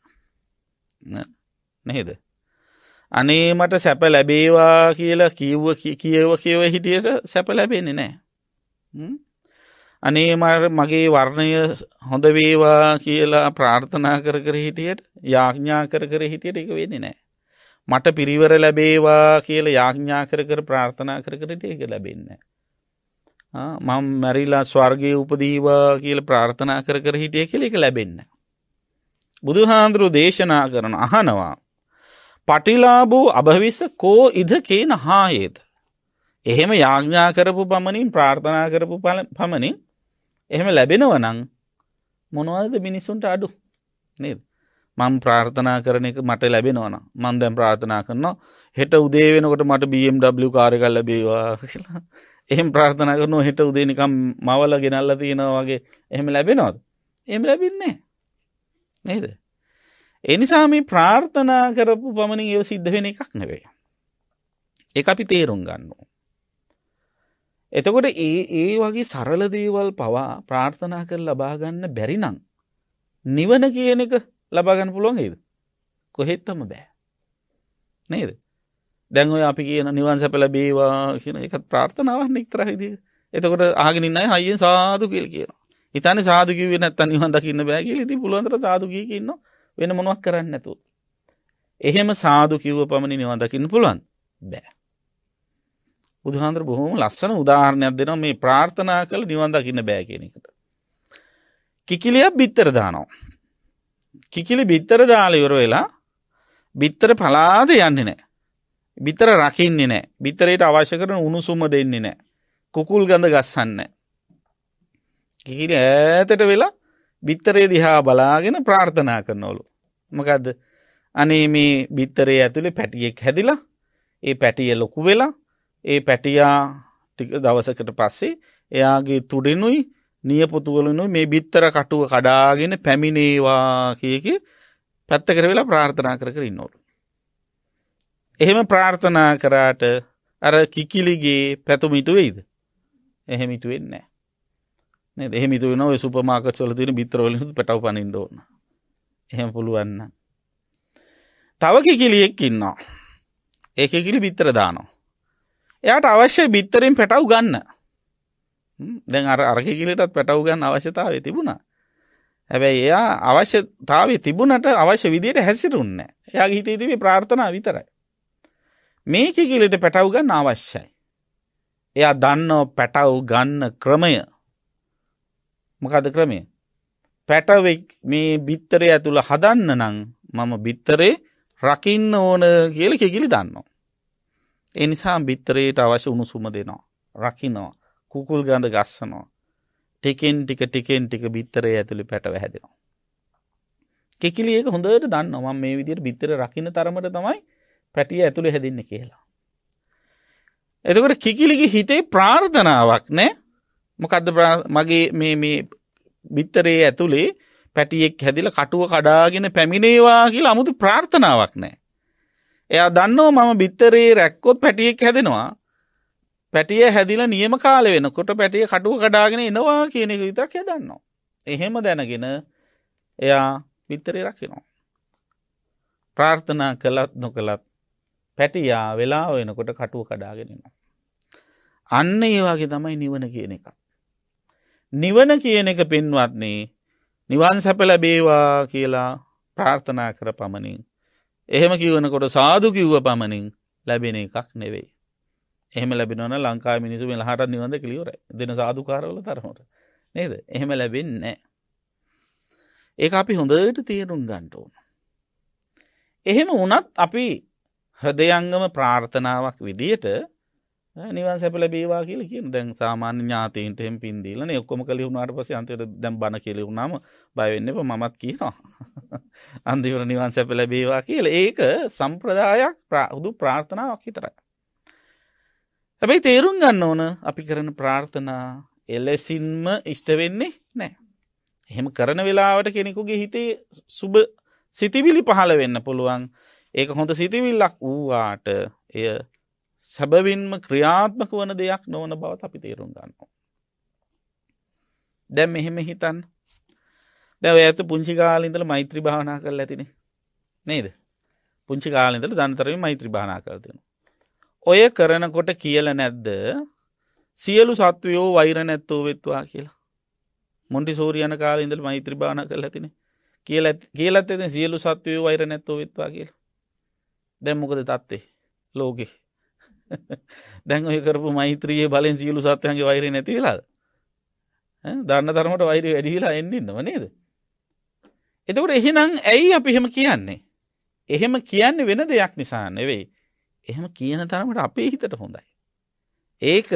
නෑ. නහෙද? අනේ මට සැප ලැබේවා කියලා කිව්ව කියව කියව හිටියට සැප ලැබෙන්නේ නෑ. අනේ මර මගේ වර්ණය හොඳවේවා කියලා ප්‍රාර්ථනා කර කර හිටියට යාඥා කර කර හිටියට එක වෙන්නේ නෑ. මට පිරිවර ලැබේවා කියලා යාඥා කර කර ප්‍රාර්ථනා කර කරට එක ලැබෙන්න. මං මැරිලා ස්වර්ගය උපදීවා කියල ප්‍රාර්ථනා කර කර හිටිය කෙල එක ලැබෙන්න. බුදුහාන්දුරු දේශනා කරන අහනවා පටිලාබූ අභවිස කෝ ඉද කියන හායේද. එහෙම යාඥා කරපු පමණින් ප්‍රාර්ථනා කරපු පමණින් එහෙම ලැබෙනවනං මොනවද මිනිස්සුන්ට අඩු නේද. මං ප්‍රාර්ථනා කරන එක මට ලැබෙනවන මන් දැම් ප්‍රාර්ථනා කරනවා හෙට උදේ වෙනකොට මට BMW කාරකල් ලැබේවා කියලා එහෙම ප්‍රාර්ථනා කරනවා හෙට උදේනිකම් මවල ගෙනල්ල තියෙනවා වගේ එහෙම ලැබෙනවද එහෙම ලැබින්නේ නේද එනිසා මේ ප්‍රාර්ථනා කරපු පමණින් ඒව සිද්ධ වෙන එකක් නෙවේ. එක අපි තේරුම් ගන්නවා. එතකොට ඒ ඒ වගේ සරල දේවල් පවා ප්‍රාර්ථනා කර ලබාගන්න බැරිනං. නිවන කියන එක ලබාගන්න පුළුවන් ඒද. කොහෙත්තම බෑ. නේද. දැන්ව අපි කියන නිවන් සැපල බේවා කියන එකත් ප්‍රාර්ථනාවන්න එක්තරහිද. එතකොට ආගෙනන්නයි හයිියෙන් සාදු කියල් කියන. ඉතන සාධකිව නැත්තන් නිවන් දකින්න බෑ කියලෙති පුළුවන්තර සාදුකයකින්නවා වෙන මොනවක් කරන්න නැතු. එහෙම සාදු කිව්ව පමණි නිවන් දකින්න පුළුවන් බෑ. බුදුහන්දර බොහොම ලස්සන උදාහරණයක් දෙනවා මේ ප්‍රාර්ථනා කළ නිවන් දකින්න බෑ කියන එකට. කිකිලියක් බිත්තර දානවා. කිකිලි බිත්තර දාලා ඉවර වෙලා බිත්තර පලාද යන්නේ නැහැ. බිතර රකින්නේ නැහැ. බිතරයට අවශ්‍ය කරන උණුසුම දෙන්නේ නැහැ. කුකුල් ගඳ ගස්සන්නේ නැහැ. ඈතට වෙලා බිත්තරේ දිහා බලාගෙන ප්‍රාර්ථනා කරනවලු. මකද අනේ මේ බිත්තරේ ඇතුළේ පැටියෙක් හැදිලා ඒ පැටිය ලොකු වෙලා ඒ පැටියා ටික දවසකට පස්සේ එයාගේ තුඩෙනුයි නියපොතුවලනු මේ බිත්තර කටුව කඩාගෙන පැමිණේවා කියක පැත්ත කර වෙලා ප්‍රාර්ථනා කර කර ඉන්නොට. එහෙම ප්‍රාර්ථනා කරාට අර කිකිලිගේ පැතුමිතු වෙයිද. එහෙමිතු වෙන්න. එහෙමිතු වෙන සුපමාකත්වල තින බිත්‍රවලින් පැටව පනින්ඩෝන්න. එහෙම පුළුවන්න. තව කිකිලියෙක් ඉන්නවා. ඒකිලි බිත්තර දානවා. එයාට අවශ්‍ය බිත්තරින් පැටව් ගන්න. දැන් අර අරකිකිලටත් පැටව් ගන්න අවශ්‍යතාවය තිබුණා. හැබැයි එයා අවශ්‍යතාවය තිබුණට අවශ්‍ය විදියට හැසිරුන්න. එයා හිතේ තිබේ ප්‍රාර්ථනා විතරයි. මේ කිකිලට පැටව් ගන්න අවශ්‍යයි. එයා දන්නෝ පැටව් ගන්න ක්‍රමය. මොකද ක්‍රමය පැටවෙක් මේ බිත්තරය ඇතුළ හදන්න නං මම බිත්තරේ රකින්න ඕන කියල කෙකිලි දන්නවා. එනිසා බිත්තරයට අවශ්‍ය උණුසුම දෙනවා. රකිනෝ කුකුල් ගඳ ගස්සනෝ. ටිකෙන් ටික ටිකෙන් ටික බිත්තරය ඇතුළි පැටව හැදෙනවා. කෙකිලියක හොඳට දන්න මම මේ විදිර බිත්තර රකින තරමට තමයි පැටිය ඇතුළි හැදින්න කියලා. එතකට කිකිලිගේ හිතේ ප්‍රාර්ථනාවක් නෑ මොකක්ද මගේ මේ බිත්තරයේ ඇතුළේ පැටියෙක් හැදිල කටුව කඩාගෙන පැමිණේවා කියලා අමුතු ප්‍රාර්ථනාවක් නෑ. එයා දන්නෝ මම බිත්තරයේ රැක්කොත් පැටියෙක් හැදෙනවා පැටිය හැදිල නියම කාල වෙනකොට පැටිය කටුව කඩාගෙන එනවා කියන එක විතක් හැදන්නවා. එහෙම දැනගෙන එයා විත්තරේ රකිනවා. ප්‍රාර්ථනා කළත් නොකළත් පැටියා වෙලා වෙනකොට කටුව කඩාගෙනවා. අන්න ඒ වගේ තමයි නිවන කියන එකත්. නිවන කියන එක පින්වත්න්නේ නිවන් සැපල බේවා කියලා ප්‍රාර්ථනා කර පමණින්. එහෙම කිවනකොට සාදු කිව්ව පමණින් ලැබෙන එකක් නෙවෙයි. එහම ලැබෙනවන ලංකා මිනිසු හට නිවඳ කලියවර දෙන සාධකාරවල තරමට නේද එහෙම ලැබෙන් නෑ. ඒ අපි හොඳට තේරුම් ගන්ටඕන. එහෙම වනත් අපි හදයංගම ප්‍රාර්ථනාවක් විදියට නිවන් සැපල බේවා කියල කියන දැන් සාමාන්‍ය ඥාතීන්ට එෙම පින්දීලන ඔක්කොම කලි වුණට පස අන්තයට දැම් බන කෙලි වුණාම බයවෙන්න මත් කියනවා. (laughs) අන්දිවර නිවන් සැපල බේවා කියල ඒක සම්ප්‍රදායක් ප්‍රහුදු ප්‍රාර්ථනාවක් හිතරයි. හැබැයි තේරුම් ගන්න ඕන අපි කරන ප්‍රාර්ථනා එලෙසින්ම ඉෂ්ට වෙන්නේ නෑ. එහෙම කරන වෙලාවට කෙනෙකුගේ හිතේ සුබ සිතිවිලි පහළ වෙන්න පුළුවන් ඒක හොඳ සිතිවිල්ලක් වූවාට එය සැබවින්ම ක්‍රියාත්මක වන දෙයක් නොවන බවත් අපි තේරුම් ගන්නවා. දැම් මෙහෙම හිතන් දැව ඇත පුංචි කාලින්දල මෛත්‍රී භාවනා කර ඇතින නේද පුංචි කාලින්දල ධනතරම මෛත්‍රී භානා කරතින. ඔය කරනකොට කියල නැද්ද සියලු සත්වයෝ වෛර නැත්තෝ වෙත්වා කියලා මොන්ටි සූරියන කාලින්දල මෛත්‍රී භාන කර ඇතින කියල කියලත් එ සියලු සත්වයෝ වෛර නැත්තෝ වෙත්වා කියලා දැම්මකද තත්තේ ලෝකෙ (laughs) දැන් ඔය කරපු මෛත්‍රයේ බලෙන් සියලු සත්‍යයන්ගේ වෛරය නැතිවෙලාද දන්න තරමට වෛරය වැඩිහිලා එන්නන්නව නේද එතකට එහෙනම් ඇයි අපි එහෙම කියන්නේ එහෙම කියන්න වෙන දෙයක් නිසා නෙවෙයි එහෙම කියන තරමට අපේ හිතට හොඳයි ඒක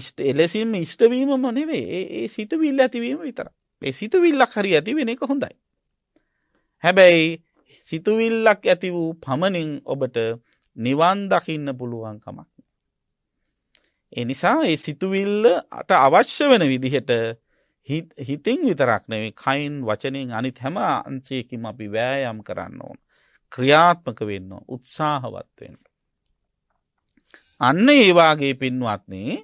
ඉස්ට එලෙසිම් ඉෂ්ටවීමම නෙවේ ඒ සිතවිල් ඇතිවීම විතර ඒ සිතවිල්ලක් හරි ඇතිවෙන එක හොඳයි හැබැයි සිතුවිල්ලක් ඇති වූ පමණින් ඔබට නිවන් දකින්න පුළුවන් කමක්. එනිසා ඒ සිතුවිල්ලට අවශ්‍ය වෙන විදිහට හිතින් විතරක් නෙවේ කයින් වචනින් අනිත් හැම අන්සයකින් අපි වෑයම් කරන්න ඕන. ක්‍රියාත්මක වෙන්න උත්සාහවත්වෙන්. අන්න ඒවාගේ පින්වත්න්නේ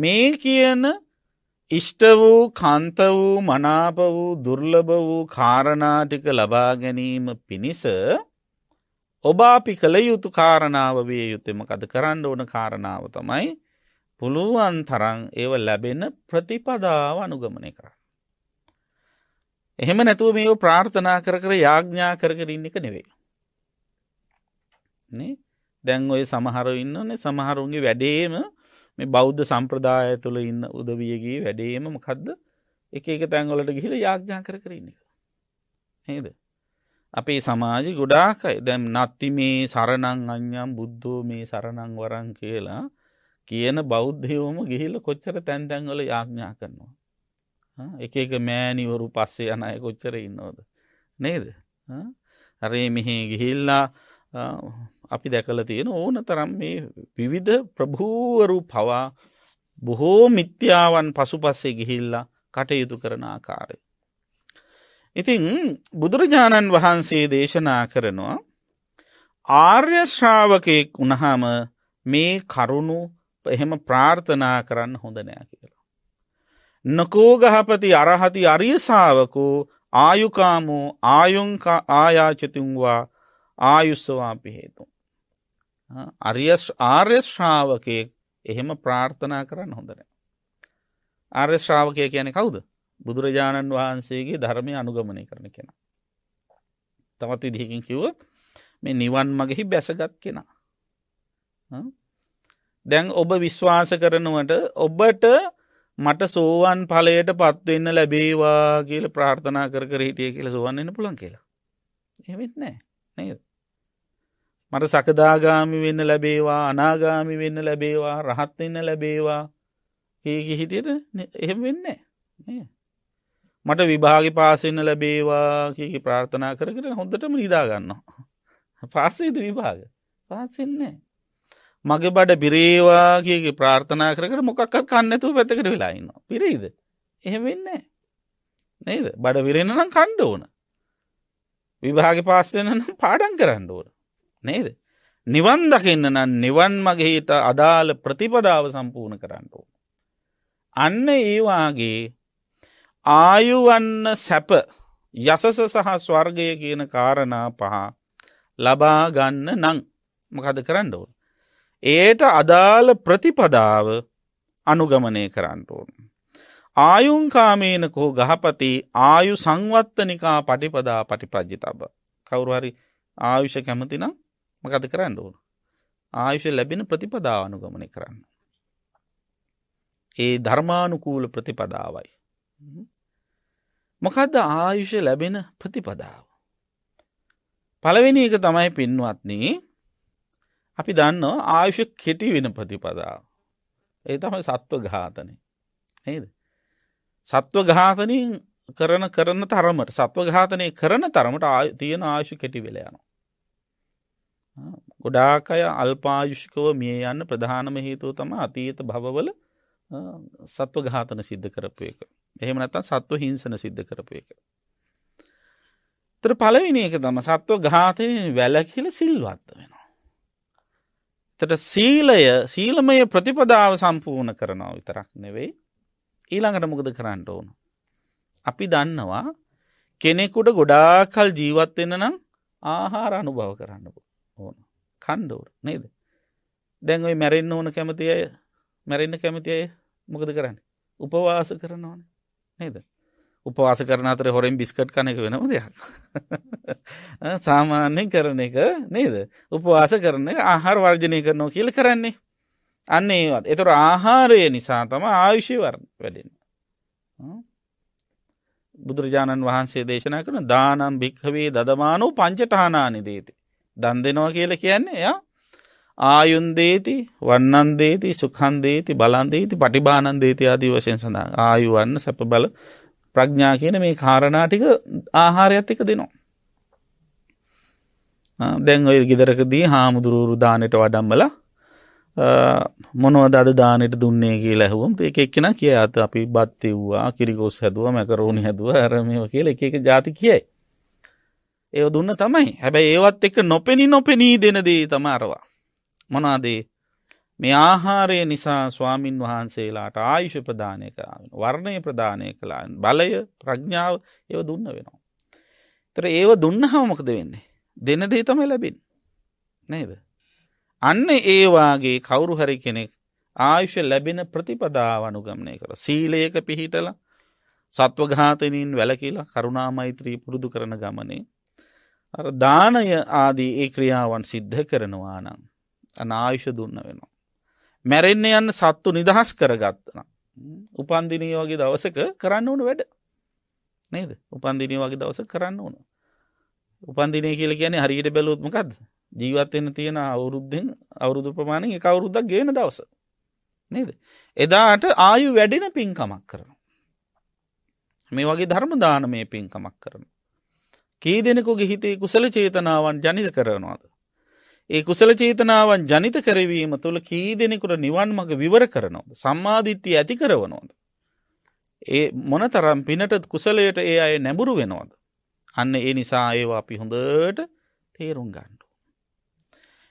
මේ කියන ඉෂ්ට වූ කන්ත වූ මනාප වූ දුර්ලභ වූ කාරණාටික ලබා ගැනීම පිණිස ඔබ අපි කළ යුතු කාරණාව විය යුත්තෙම කද කරන්න ඕන කාරණාව තමයි පුළුවන් තරං ඒව ලැබෙන ප්‍රතිපදාව අනුගමනය කරන්න. එහෙම නැතුව මේ ප්‍රාර්ථනා කර කර යාඥා කරකර ඉන්න එක නෙවේ. දැන් ඔය සමහරු ඉන්නන සමහරුන්ගේ වැඩේම මේ බෞද්ධ සම්ප්‍රදාය තුළ ඉන්න උදවියගේ වැඩේම මකදද එක එක තැන්වලට ගිහිල යාඥා කර කරන්න එක. හේද. අපේ සමාජ ගොඩාකයි දැම් නත්ති මේ සරණං අඥම් බුද්ධෝ මේ සරණං වරන් කියලා කියන බෞද්ධයෝම ගිහිල්ල කොච්චර තැන්තැන්වල යාඥා කරනවා. එක එක මෑනිවරු පස්සේ යනය කොච්චර ඉන්නෝද. නේද. හරේ මෙහි ගිහිල්ලා අපි දැකල තියෙන ඕන තරම් මේ විවිධ ප්‍රභූවරු පවා බොහෝ මිත්‍යාවන් පසු පස්සේ ගිහිල්ලා කටයුතු කරන ආකාරය. ඉතින් බුදුරජාණන් වහන්සේ දේශනා කරනවා ආර්ය ශ්‍රාවකයෙක් වනහාම මේ කරුණු එහෙම ප්‍රාර්ථනා කරන්න හොඳනෑ කියලා. නකෝගහපති අරහති අරියසාාවකෝ ආයුකාමෝ ආයුංක ආයාචතුන්වා ආයුස්සවා පිහේතු. ආර්ය ශ්‍රාවකයෙක් එහෙම ප්‍රාර්ථනා කරන්න හොඳනෑ. ආර්ය ශ්‍රාවකය කියන කවුද බුදුරජාණන් වහන්සේගේ ධර්මය අනුගමනය කරන කෙන. තමත් විදිහකින් කිව්වොත් මේ නිවන් මගෙහි බැසගත් කෙනා. දැන් ඔබ විශ්වාස කරනවට ඔබට මට සෝවන් පලයට පත්වෙන්න ලැබේවා කියල ප්‍රාර්ථනා කර කර හිටිය කියල සුවන්නන්න පුළන් කියලා. එවිත් නෑ නේද. මට සකදාගාමි වෙන්න ලැබේවා අනාගාමි වෙන්න ලැබේවා රහත්වෙන්න ලැබේවා කියකි හිටියට එහෙම වෙන්නේ නෑ. මට විභාග පාසෙන්න්න ලැබේවා කියකි ප්‍රාර්ථනා කර කරන හොඳටම නිදාගන්නවා පාසේද විභාග පාසෙන්නේ මගේ බඩ බිරේවා කියකි ප්‍රාර්ථනා කරකට මොකක්කත් කන්නඇතු පැතකට වෙලායින්න පිරේද එහෙම වෙන්නේ නේද බඩ විරෙන නම් කණ්ඩ ඕන විභාග පාස්සෙන නම් පාඩන් කරන්න ඕන නේද නිවන් දකින්න නම් නිවන් මගේහිට අදාළ ප්‍රතිපදාව සම්පූර්ණ කරන්න ඕන අන්න ඒවාගේ ආයුවන්න සැප යසස සහ ස්වර්ගය කියන කාරණා පහ ලබාගන්න නං මකද කරන්න ඕන. ඒට අදාළ ප්‍රතිපදාව අනුගමනය කරන්න ඕන. ආයුන්කාමීනකෝ ගහපති ආයු සංවත්තනිකා පටිපදා පටිපජ්ජි තබ. කවුරුහරි ආයුෂ කැමතිනම් මකද කරන්න ඕන. ආයුෂ ලැබෙන ප්‍රතිපදාව අනුගමනය කරන්න. ඒ ධර්මානුකූල ප්‍රතිපදාවයි. මොකදද ආයුෂ ලැබෙන ප්‍රතිපදාව. පළවෙනි එක තමයි පින්වත්න්නේ අපි දන්නවා ආයුෂ කෙටි වෙන ප්‍රතිපදාව. ඒ තමයි සත්ව ඝාතනය. ඇයිද. සත්ව ඝාතනින් කරන කරන තරමට සත්ව ඝාතනය කරන තරමට තියෙන ආයුෂ කෙටි වෙලයනවා. ගොඩාක් අය අල්පායුෂිකව මිය යන්න ප්‍රධානම හේතුව තම අතීත භවවල සත්ව ඝාතන සිද්ධ කරපු එක. එහෙම නැතන් සත්ව හිංසන සිද්ධ කරපු එක. තර පලවිනි එක තම සත්ව ඝාතයෙන් වැලකිල සිල්වත්ත වෙනවා. තට සීලය සීලමය ප්‍රතිපදාව සම්පූර්ණ කරනවා විතරක් නෙවෙයි ඊළඟට මොකද කරන්න ඕන. අපි දන්නවා කෙනෙකුට ගොඩාකල් ජීවත්වෙන්න නම් ආහාර අනුභව කරන්න ඕන කණ්ඩෝර නේද දැන්ඔයි මැරෙන්න්න ඕන කැමති අය මැරෙන්න්න කැමති අය මොකද කරන්න උපවාස කරන ඕන නේද උපවාස කරන අතර හොරෙන් බිස්කට් කන එක වෙනම දෙයක් (laughs) සාමාන්‍යෙන් කරන එක නේද උපවාස කරන ආහාර වර්ජනය කරනෝ කියල කරන්නේ අන්න ඒවත් එතුර ආහාරය නිසා තම ආයුෂයවර වැඩෙන බුදුරජාණන් වහන්සේ දේශනා කරන දානම් භික්හවේ දමානූ පංචටහනානි දේති දන් දෙනවා කියල කියන්නේ එයා ආයුන්දේති වන්නන්දේති සුකන්දේති බලන්දේති පටිබානන්දේති ආදී වශයෙන් සඳහා ආයුවන්න සැප බල ප්‍රඥා කියන මේ කාරණාටික ආහාරයත් එක දෙනවා. දැන් ඔය ගෙදරකදී හාමුදුරුවරු දානයට වඩම්බල මොනවද අද දානයට දුන්නේ කිය ලැහවුම් එක එක්කෙන කිය ඇත අපි බත්තිව්වා කිරිකොස් හැදුව මැකරුණි හැදුව ඇරමෝ කියල එක එක ජාති කියයි. ඒව දුන්න තමයි හැබැයි ඒවත් එක නොපෙනි නොපෙනී දෙනදී තම අරවා. මොනාදේ මේ ආහාරය නිසා ස්වාමින් වහන්සේලාට ආයුෂ ප්‍රධානය කරාවෙන වර්ණය ප්‍රධානය කලා බලය ප්‍රඥාව ඒව දුන්න වෙනවා. තර ඒව දුන්න හමකද වෙන්නේ. දෙන දේ තම ලැබින් නේද. අන්න ඒවාගේ කවුරු හරි කෙනෙක් ආයුෂ ලැබෙන ප්‍රතිපදාව අනුගමනය කර සීලයක පිහිටල සත්වඝාතනින් වැලකිලා කරුණාමෛත්‍රී පුරුදු කරන ගමනේ. දානය ආදී ඒ ක්‍රියාවන් සිද්ධ කරනවා නම් අනායුෂ දුන්න වෙනවා. මැරෙන්න යන්න සත්තු නිදහස් කරගත්තන. උපන්දිනී වගේ දවසක කරන්න ඕනු වැඩ නේද උපන්දිනී වගේ දවස කරන්න ඕනු. උපන්දිනය කියල කියන්නේ හරියට බැලූත්මකක්ද ජීවත්වෙන තියෙන අවුරුද්ධෙන් අවුරුදු ප්‍රමාණය එක අවුරුද්දක් ගෙන දවස. නේද. එදාට ආයු වැඩෙන පින්කමක් කරන. මේ වගේ ධර්ම දානමය පින්කමක් කරන. කී දෙනෙකුගේ හිතේ කුසල චේතනාවන් ජනිත කරනවාද. ඒ කුසල චේතනාවන් ජනිත කරවීම තුළ කී දෙනෙකුට නිවන් මඟ විවර කරනවද. සම්මාධිට්ටිය ඇති කරවනෝද. ඒ මොන තරම් පිනට කුසලයට ඒ අය නැඹුරු වෙනවාද. අන්න ඒ නිසා ඒවා අපි හොඳට තේරුම් ගණ්ඩු.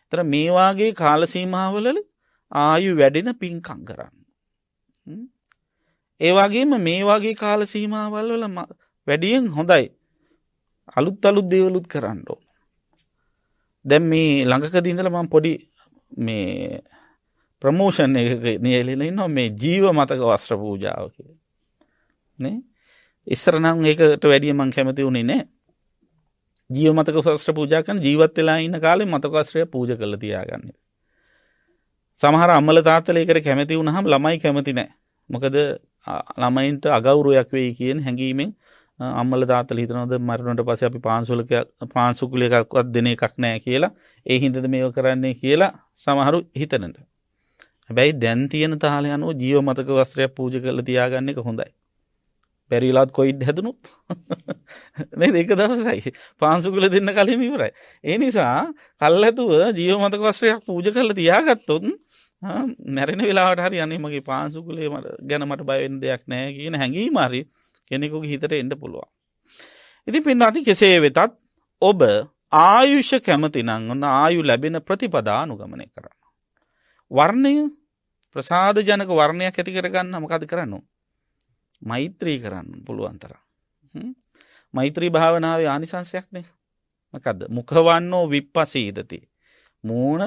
තර මේවාගේ කාලසීමාවලල ආයු වැඩෙන පින්කං කරන්න. ඒවාගේම මේවාගේ කාලසීමාවල්වල වැඩියෙන් හොඳයි අලුත් අලුත් දේවලුත් කරන්නඩෝ. දැම් මේ ළඟකද ඉඳල මං පොඩි මේ ප්‍රමෝෂන් එක නියලෙල ඉන්නවා මේ ජීව මතක වස්ත්‍ර පූජාව කිය නේ ඉස්සරනම් ඒකට වැඩිය මං කැමති වුණේ නෑ ජීව මතක වස්ත්‍ර පූජාකන් ජීවත් වෙලා ඉන්න කාලෙ මතකස්ත්‍රය පූජ කළ තියාගන්න සමහර අම්මල තාත්තල එකට කැමති වුණහම් ළමයි කැමති නෑ මොකද ළමයින්ට අගෞරුවයක් වෙයි කියෙන් හැඟීමෙන් අම්මල තාතල හිතනොද මරණට පස අපි පාන්සුලක පාන්සුකුල එකක්වත් දෙන එකක් නෑ කියලා ඒ හින්දද මේ කරන්නේ කියලා සමහරු හිතනට. හැබැයි දැන් තියෙන තාලයනු ජීව මතක වස්ත්‍රය පූජ කල තියාගන්න එක හොඳයි. පැරිලාත් කොයිඩ් හැදනුත් මේ දෙක දවසයි පාන්සුකුල දෙන්න කලින් ඉවරයි. ඒ නිසා කල් ඇතුව ජීව මතක වස්ත්‍රයක් පූජ කල තියාගත්තොත්න් මැරෙන වෙලාට හරි අනමගේ පාන්සුකුලේ ගැන මට බයවෙන් දෙයක් නෑ කියන හැඟී මරි කෙනෙකුගේ හිතට එන්ඩ පුළුවන්. ඉති පින්න අති කෙසේ වෙතත් ඔබ ආයුෂ කැමතිනං ඔන්න ආයු ලැබෙන ප්‍රතිපදානුගමනය කරන්න. වර්ණය ප්‍රසාද ජනක වර්ණයක් ඇති කරගන්න මකද කරන්නු. මෛත්‍රී කරන්න පුළුවන්තර. මෛත්‍රී භාවනාව ආනිසංසයක්නේ මකද මුකවන්නෝ විප්පසීදති. මූුණ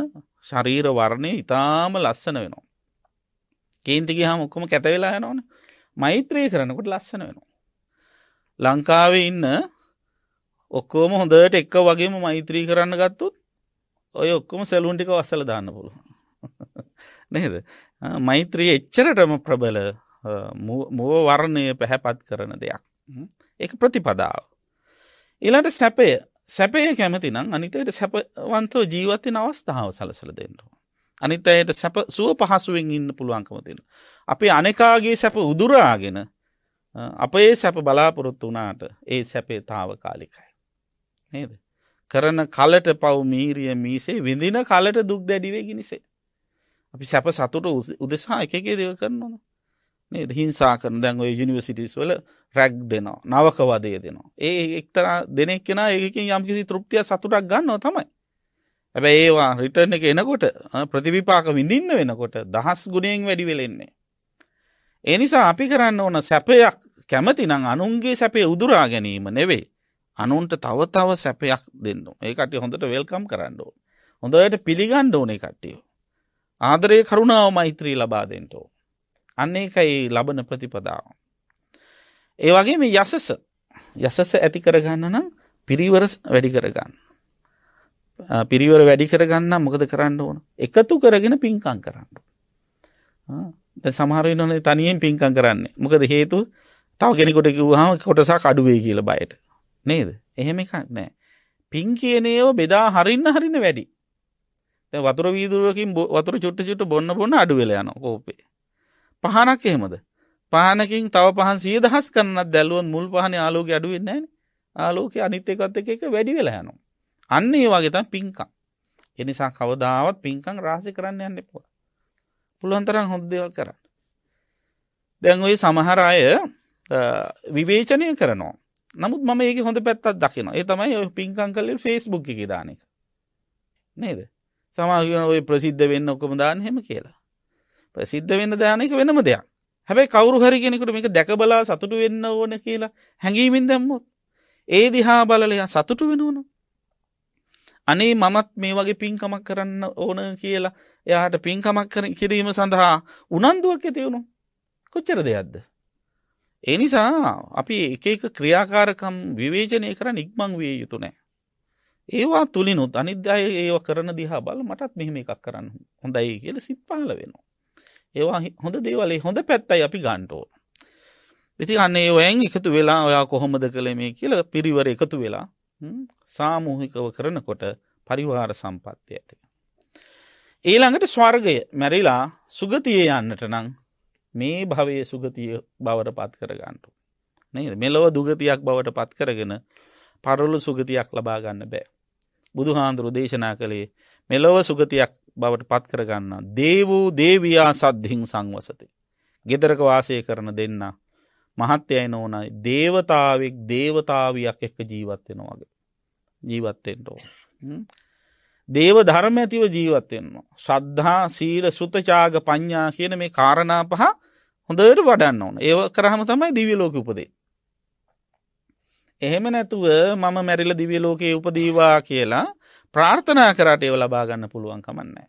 ශරීර වර්ණය ඉතාම ලස්සන වෙනවා. කේන්තිගේ හා මුක්කම කැතවෙලා යනවන මෛත්‍රී කරනකුට ලස්සන වෙනවා. ලංකාව ඉන්න ඔක්කෝම හොඳට එක්ක වගේම මෛත්‍රී කරන්න ගත්තුත් ඔය ඔක්කොම සැලුන්ටික වස්සල දාන්න පුළුව (laughs) නේද මෛත්‍රී එච්චරටම ප්‍රබල මුව වරණය පැහැපත් කරන දෙයක් ඒ ප්‍රතිපදාව එලාට සැපය සැපය කැමති නම් අනිතයට සැපවන්තව ජීවත්තින අවස්ථාව සලසල දෙන්නට අනිත් අයට සැප සුව පහසුවෙන් ඉන්න පුළුවන්කමතින අපි අනෙකාගේ සැප උදුරාගෙන අප ඒ සැප බලාපොරොත්තු වනාට ඒ සැපේ තාවකාලිකයි. නේද. කරන කලට පව් මීරිය මීසේ විඳින කලට දුක් දැඩිවේ ගිනිසේ. අපි සැප සතුට උදෙසා එකකේ දෙව කරනවා. නේද හිංසා කරන දැන් ඔය යුනිවර්සිටිස් වල රැක් දෙනවා නවකවදය දෙනවා. ඒ එක්තරා දෙනෙක් කෙන ඒකින් යම්කිසි තෘප්තිය සතුටක් ගන්නවා තමයි. ඇැබැ ඒවා රිටර්න එක එනකොට ප්‍රතිවිපාක විඳින්න වෙනකොට දහස් ගුණයෙන් වැඩි වෙලෙන්නේ. එනිසා අපි කරන්න ඕන සැපයක් කැමතිනං අනුන්ගේ සැපේ උදුරා ගැනීම නෙවේ. අනුන්ට තව තව සැපයක් දෙන්න ඒකට හොඳට වෙල්කම් කරන්න ඕන. හොඳට පිළිගණ්ඩ ඕනේ කට්ටිය. ආදරය කරුණාව මෛත්‍රී ලබාදෙන්ටෝ. අන්න එකයි ලබන ප්‍රතිපදාව. ඒ වගේ මේ යසස යසස ඇති කරගන්න නම් පිරිවර වැඩි කරගන්න. පිරිවර වැඩි කරගන්න මොකද කරන්න ඕන එකතු කරගෙන පින්කං කරන්න. සමහරය නොන තනියෙන් පින්කං කරන්න මොකද හේතු තව කෙනෙකොට කිව්හම කොටසා කඩුවේ කියල බයට නේද එහෙම එකක් නෑ පින් කියනේව බෙදා හරින්න හරින්න වැඩි වතුර වීදුරුවකින් වතුර චුට්ට චුට බොන්න බොන්න අඩුවෙලයන කෝපේ පහනක් එහෙමද පහනකින් තව පහන් සිය දහස් කරන්න දැල්ලුවන් මුල් පහන ආලෝක අඩුවෙන්න ෑන ආලෝක අනිත්‍යකත් එක එක වැඩි වෙලා යනවා අන්න ඒ වගේතන් පින්කං එනිසා කවදාවත් පින්කං රාසි කරන්න යන්න එපුවා පුළුවන්තරම් හොද්දවල් කරන්න. දැන් ඔය සමහර අය විවේචනය කරනවා නමුත් මම ඒක හොඳ පැත්තත් දකින ඒ තමයි ඔය පින්කං කලල් ෆෙස්බුක් එක දානක නේද සමාගන ඔය ප්‍රසිද්ධ වෙන්න ඔක්කම දාන හෙම කියලා ප්‍රසිද්ධ වෙන්න දානක වෙනම දෙයක් හැබැයි කවරු හරි කෙනෙකුට මේක දැකබලා සතුටු වෙන්න ඕන කියලා හැඟීමින් දැම්මොත් ඒ දිහා බලලයා සතුටු වෙනවනවා අනේ මමත් මේ වගේ පින්කමක් කරන්න ඕන කියලා එයාට පින්කමක් කර කිරීම සඳහා උනන්දුවක් ඇතිවුණු කොච්චර දෙයක්ද. ඒ නිසා අපි එක එක ක්‍රියාකාරකම් විවේචනය කර නික්මං විය යුතු නෑ. ඒවා තුළිනුත් අනිද්‍යය ඒව කරන දිහා බල මටත් මෙහෙම එකක් කරන්න හොඳයි කියල සිත් පහල වෙනවා. ඒවා හොඳ දේවලේ හොඳ පැත්තයි අපි ගන්ටෝන. ඉති අන්නේ ඔයන් එකතු වෙලා ඔයා කොහොමද කළේ මේ කියල පිරිවර එකතු වෙලා සාමූහිකව කරනකොට පරිවාර සම්පත්තිය ඇතික. ඊළඟට ස්වර්ගය මැරිලා සුගතිය යන්නට නං මේ භවය සුගතිය බවට පත් කරගන්නට. නද මෙලොව දුගතියක් බවට පත් කරගෙන පරලු සුගතියක් ලබාගන්න බෑ. බුදු හාන්දුරු දේශනා කළේ මෙලොව සුගතියක් බවට පත් කරගන්න. දේවූ දේවයා සද්ධිං සංවසති. ගෙදරක වාසය කරන දෙන්න. මහත්්‍යයන ඕනයි දේවතාවෙක් දේවතාවයක් එක්ක ජීවත්වෙන වගේ. ජීවත්වෙන්ට ඕ. දේව ධර්ම ඇතිව ජීවත්වෙන්වා. ශ්‍රද්ධා සීල සෘතචාග ප්ඥා කියන මේ කාරණා පහ හොඳට වඩන්න ඕන ඒ කරහම තමයි දිවිලෝක උපදේ. එහෙම නැතුව මම මැරිල දිවිලෝකයේ උපදීවා කියලා ප්‍රාර්ථනා කරට ඒව ලබාගන්න පුළුවන් කමන්නෑ.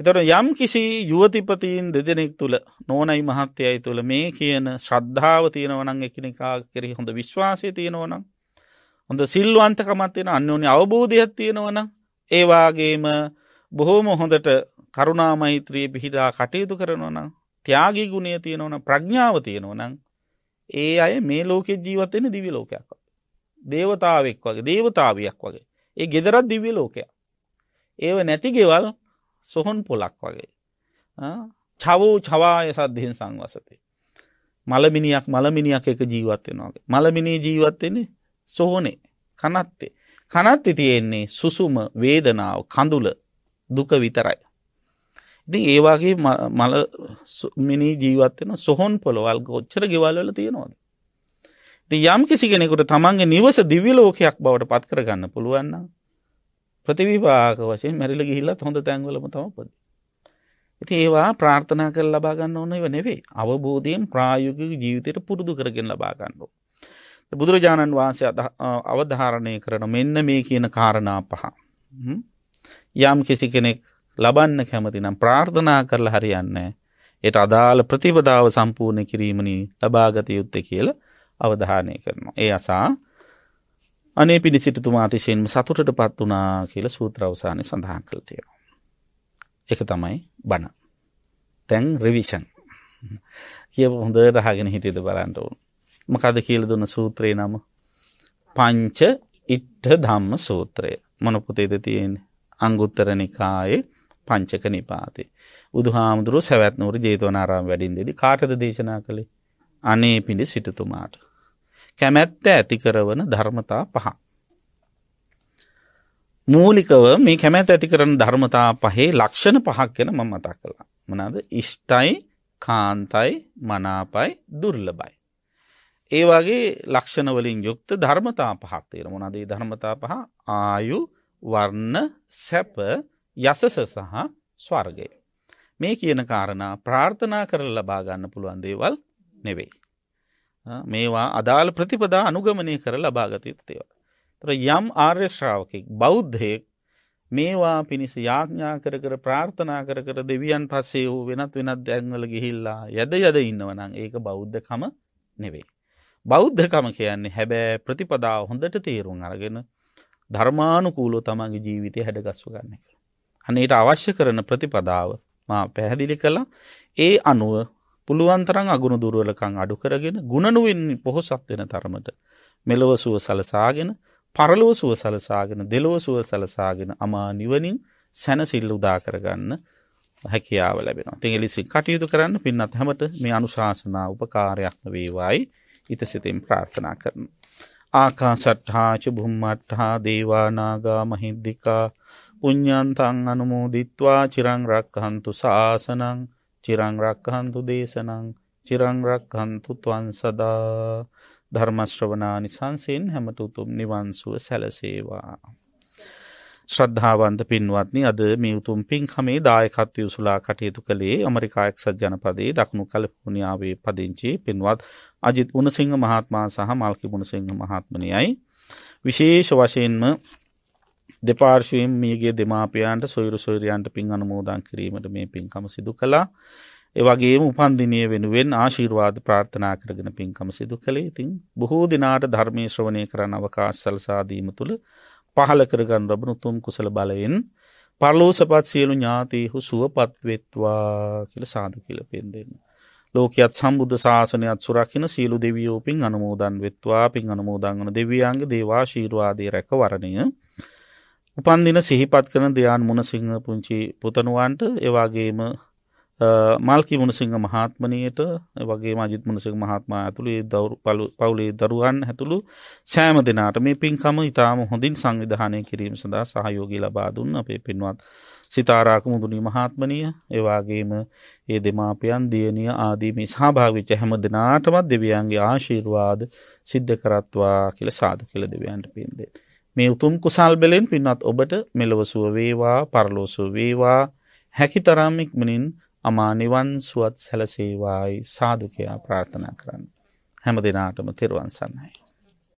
එතොට යම් කිසි යුවතිපතීන් දෙදෙනෙක් තුළ නෝනයි මහත්්‍යයයි තුළ මේ කියන ශ්‍රද්ධාව තියෙනවනං එකනිකා කෙරෙහි හොඳ විශ්වාසය තියෙනවනම් හොඳ සිල්වන්තකමත් වෙන අන්‍යෝනි අවබෝධයක් තියෙනවන ඒවාගේම බොහෝම හොඳට කරුණාමෛත්‍රයේ පිහිටා කටයුතු කරනවන ත්‍යයාගේ ගුණේ තියෙනවන ප්‍රඥාව තියෙනවනං ඒ අය මේ ලෝකෙ ජීවත්වෙන දිවි ලෝකයක් දේවතාවෙක් වගේ දේවතාවයක් වගේ ඒ ගෙදරත් දිව්‍ය ලෝකයක් ඒව නැති ගෙවල් සොහොන් පොලක් වගේ චවූ චවාය සද්ධයෙන් සංවසතේ මළමිනිියක් මළමිනිියක් එක ජීවත්වෙනවාගේ මළමිනී ජීවත්වෙන්නේ සොහොනේ කනත්තේ. කනත්ති තියෙන්නේ සුසුම වේදනාව කඳුල දුක විතරයි. ඉතින් ඒවාගේ මල මිනි ජීවත්වෙන සොහොන් පොළොවල් ගොච්චර ගෙවල්වල තියෙනවාද. ති යම් කිසි කෙනෙකුට තමන්ගේ නිවස දිවිලෝකයක් බවට පත් කරගන්න පුළුවන්න ප්‍රතිවිවාක වශයෙන් මැරිල ගිහිල්ලත් හොඳ තැන්වලම තමපද. ඉති ඒවා ප්‍රාර්ථනා කර ලබාගන්න ඕන නෙවේ අවබෝධයෙන් ප්‍රායුගික ජීවිතයට පුරුදු කරගෙන ලබාගන්නවා. බුදුරජාණන් වහන්සේ අවධාරණය කරන මෙන්න මේ කියන කාරණා පහ. යම් කිසි කෙනෙක් ලබන්න කැමති නම් ප්‍රාර්ථනා කරලා හරියන්නේ එයට අදාළ ප්‍රතිපදාව සම්පූර්ණ කිරීමනි ලබාගත යුත්තේ කියල අවධානය කරනවා. ඒ අසා අනේ පිණිසිටතුමා අතිශයෙන්ම සතුටට පත් වනා කියල සූත්‍රවසානය සඳහන් කළතිය. එක තමයි බණ තැන් රිවිෂන් කියපු හොඳ රහගෙන හිටියද බලන්ට ඕනු. මකද කියල දුන්න සූත්‍රය නම පංච ඉට්ට ධම්ම සූත්‍රය මොනපුතේද තියෙන අංගුත්තර නිකායේ පංචක නිපාතේ බුදු හාමුදුරු සැවැත්නූර ජේතවනාරාම වැඩින්දෙදි කාටද දේශනා කළේ අනේ පිඩි සිටතුමාට කැමැත්ත ඇති කරවන ධර්මතා පහ. මූලිකව මේ කැමැත් ඇති කරන ධර්මතා පහේ ලක්ෂණ පහක් ගැන ම මතක් කලා මනාද ඉෂ්ටයි කාන්තයි මනාපයි දුර්ලබයි. ඒ වගේ ලක්ෂණවලින් යුක්ත ධර්මතා පහක් තේර මොනදේ ධර්මතා පහ ආයු වර්ණ සැප යසස සහ ස්වර්ගය. මේ කියන කාරණා ප්‍රාර්ථනා කරල ලබාගන්න පුළුවන් දේවල් නෙවෙයි. මේවා අදාළ ප්‍රතිපදා අනුගමනය කර ලබාගතයුත් තේවා. තර යම් ආර්යශ්‍රාවකෙක් බෞද්ධයෙක් මේවා පිණිස යාඥා කර කර ප්‍රාර්ථනා කර කර දෙවියන් පස්සේ වූ වෙනත් වෙනත් දැන්වල ගිහිල්ලා යද යද ඉන්නවනම් ඒක බෞද්ධකම නෙවෙයි. බෞද්ධකම කියන්නේ හැබැ ප්‍රතිපදාව හොඳට තේරුම් අරගෙන ධර්මානුකූලෝ තමන්ගේ ජීවිතය හැඩගස්ව ගන්න එක. අනට අවශ්‍ය කරන ප්‍රතිපදාව මා පැහැදිලි කළා ඒ අනුව පුළුවන්තරන් අගුණ දුරුවලකං අඩු කරගෙන ගුණනුවෙන් පොහොසත් වෙන තරමට මෙලොව සුව සලසාගෙන පරලොව සුව සලසාගෙන දෙලොව සුව සලසාගෙන අමා නිවනින් සැනසිල්ල උදා කරගන්න හැකියාව ලැබෙන තිෙලිසින් කටයුතු කරන්න පින්නත් හැමට මේ අනුශාසනා උපකාරයක්ම වේවායි ඉතසිතින් ප්‍රාර්ථනා කරන. ආකාසට්හාච බුම්මට්හා දේවානාගා මහිද්දිකා පුඤ්ඥන්තන් අනුමෝදිත්වා චිරංරක්හන්තු ශාසනං චිරංරක්හන්තු දේශනං චිරංරක්හන්තු තුවන් සදා ධර්මශ්‍රවනානි සංසයෙන් හැමතුතුම් නිවන්සුව සැලසේවා. ශ්‍රද්ධාවන්ත පින්වත්නි අද මේ උතුම් පින්කමේ දායකත්වය උසුලා කටයුතු කළේ ඇමරිකායක් සජ්ජනපදයේ දකුණු කලපුුණියාවේ පදිංචි පින්වත් අජිත් උණසිංහ මහත්මා සහ මල්කි ගුණසිංහ මහත්මනයයි. විශේෂ වශයෙන්ම දෙපාර්ශවයෙන් මියගේ දෙමාපියන්ට සොයුරු සොයරයන්ට පින් අනමෝදන් කිරීමට මේ පින්කම සිදු කලා. ඒවගේ උපන්දිනය වෙනුවෙන් ආශීර්වාද ප්‍රාර්ථනා කරගෙන පින්කම සිදු කළේ ඉතින් බොහෝ දිනාට ධර්මේශ්‍රවණය කරන්න අවකාශ සල්සාදීම තුළ පහල කරගන්න ලබන උතුම් කුසල බලයෙන් පරලෝසපත් සියලු ඥාතයහු සුවපත්වෙත්වා කියල සාධ කියල පෙන් දෙන්න. ලෝකයත් සම්බුද්ධ ශාසනයත් සුරක්කින සියලු දෙවියෝ පින් අනමෝදන් වෙත්වා පින් අනමෝදංගන දෙවියන්ගේ දේවා ශීරවාදී රැක වරණය. උපන්දින සිහිපත් කන දෙයාන් මුණසිංහ පුංචි පුතනුවන්ට එවාගේම මල්කි මුණසිංහ මහත්මනයට වගේ මජිත් මුණසිංහ මහත්මා ඇතුළේ දවරු පවුලේ දරුවන් ඇතුළු සෑම දෙනාට මේ පින්කම ඉතාම හොඳින් සංවිධානය කිරීම සඳහා සහයෝගී ලබා දුන්න අපේ පින්වත් සිතාරාක මුදුනි මහත්මනය ඒවාගේම ඒ දෙමාපියන් දියනිය ආදීම සහභාවිච්ච හැම දෙනාටමත් දෙවියන්ගේ ආශීර්වාද සිද්ධ කරත්වා කියල සාධ කියල දෙවියන්ට පින්දේ. මේ උතුම් කුසල් බෙලෙන් පින්නත් ඔබට මෙලොවසුව වේවා පරලෝසුව වේවා හැකි තරම්මික්මනින් අමා නිවන් සුවත් සැලසේවායි සාදුකයා ප්‍රාර්ථනා කරන්න. හැම දෙනාටම තෙරුවන් සන්නයි.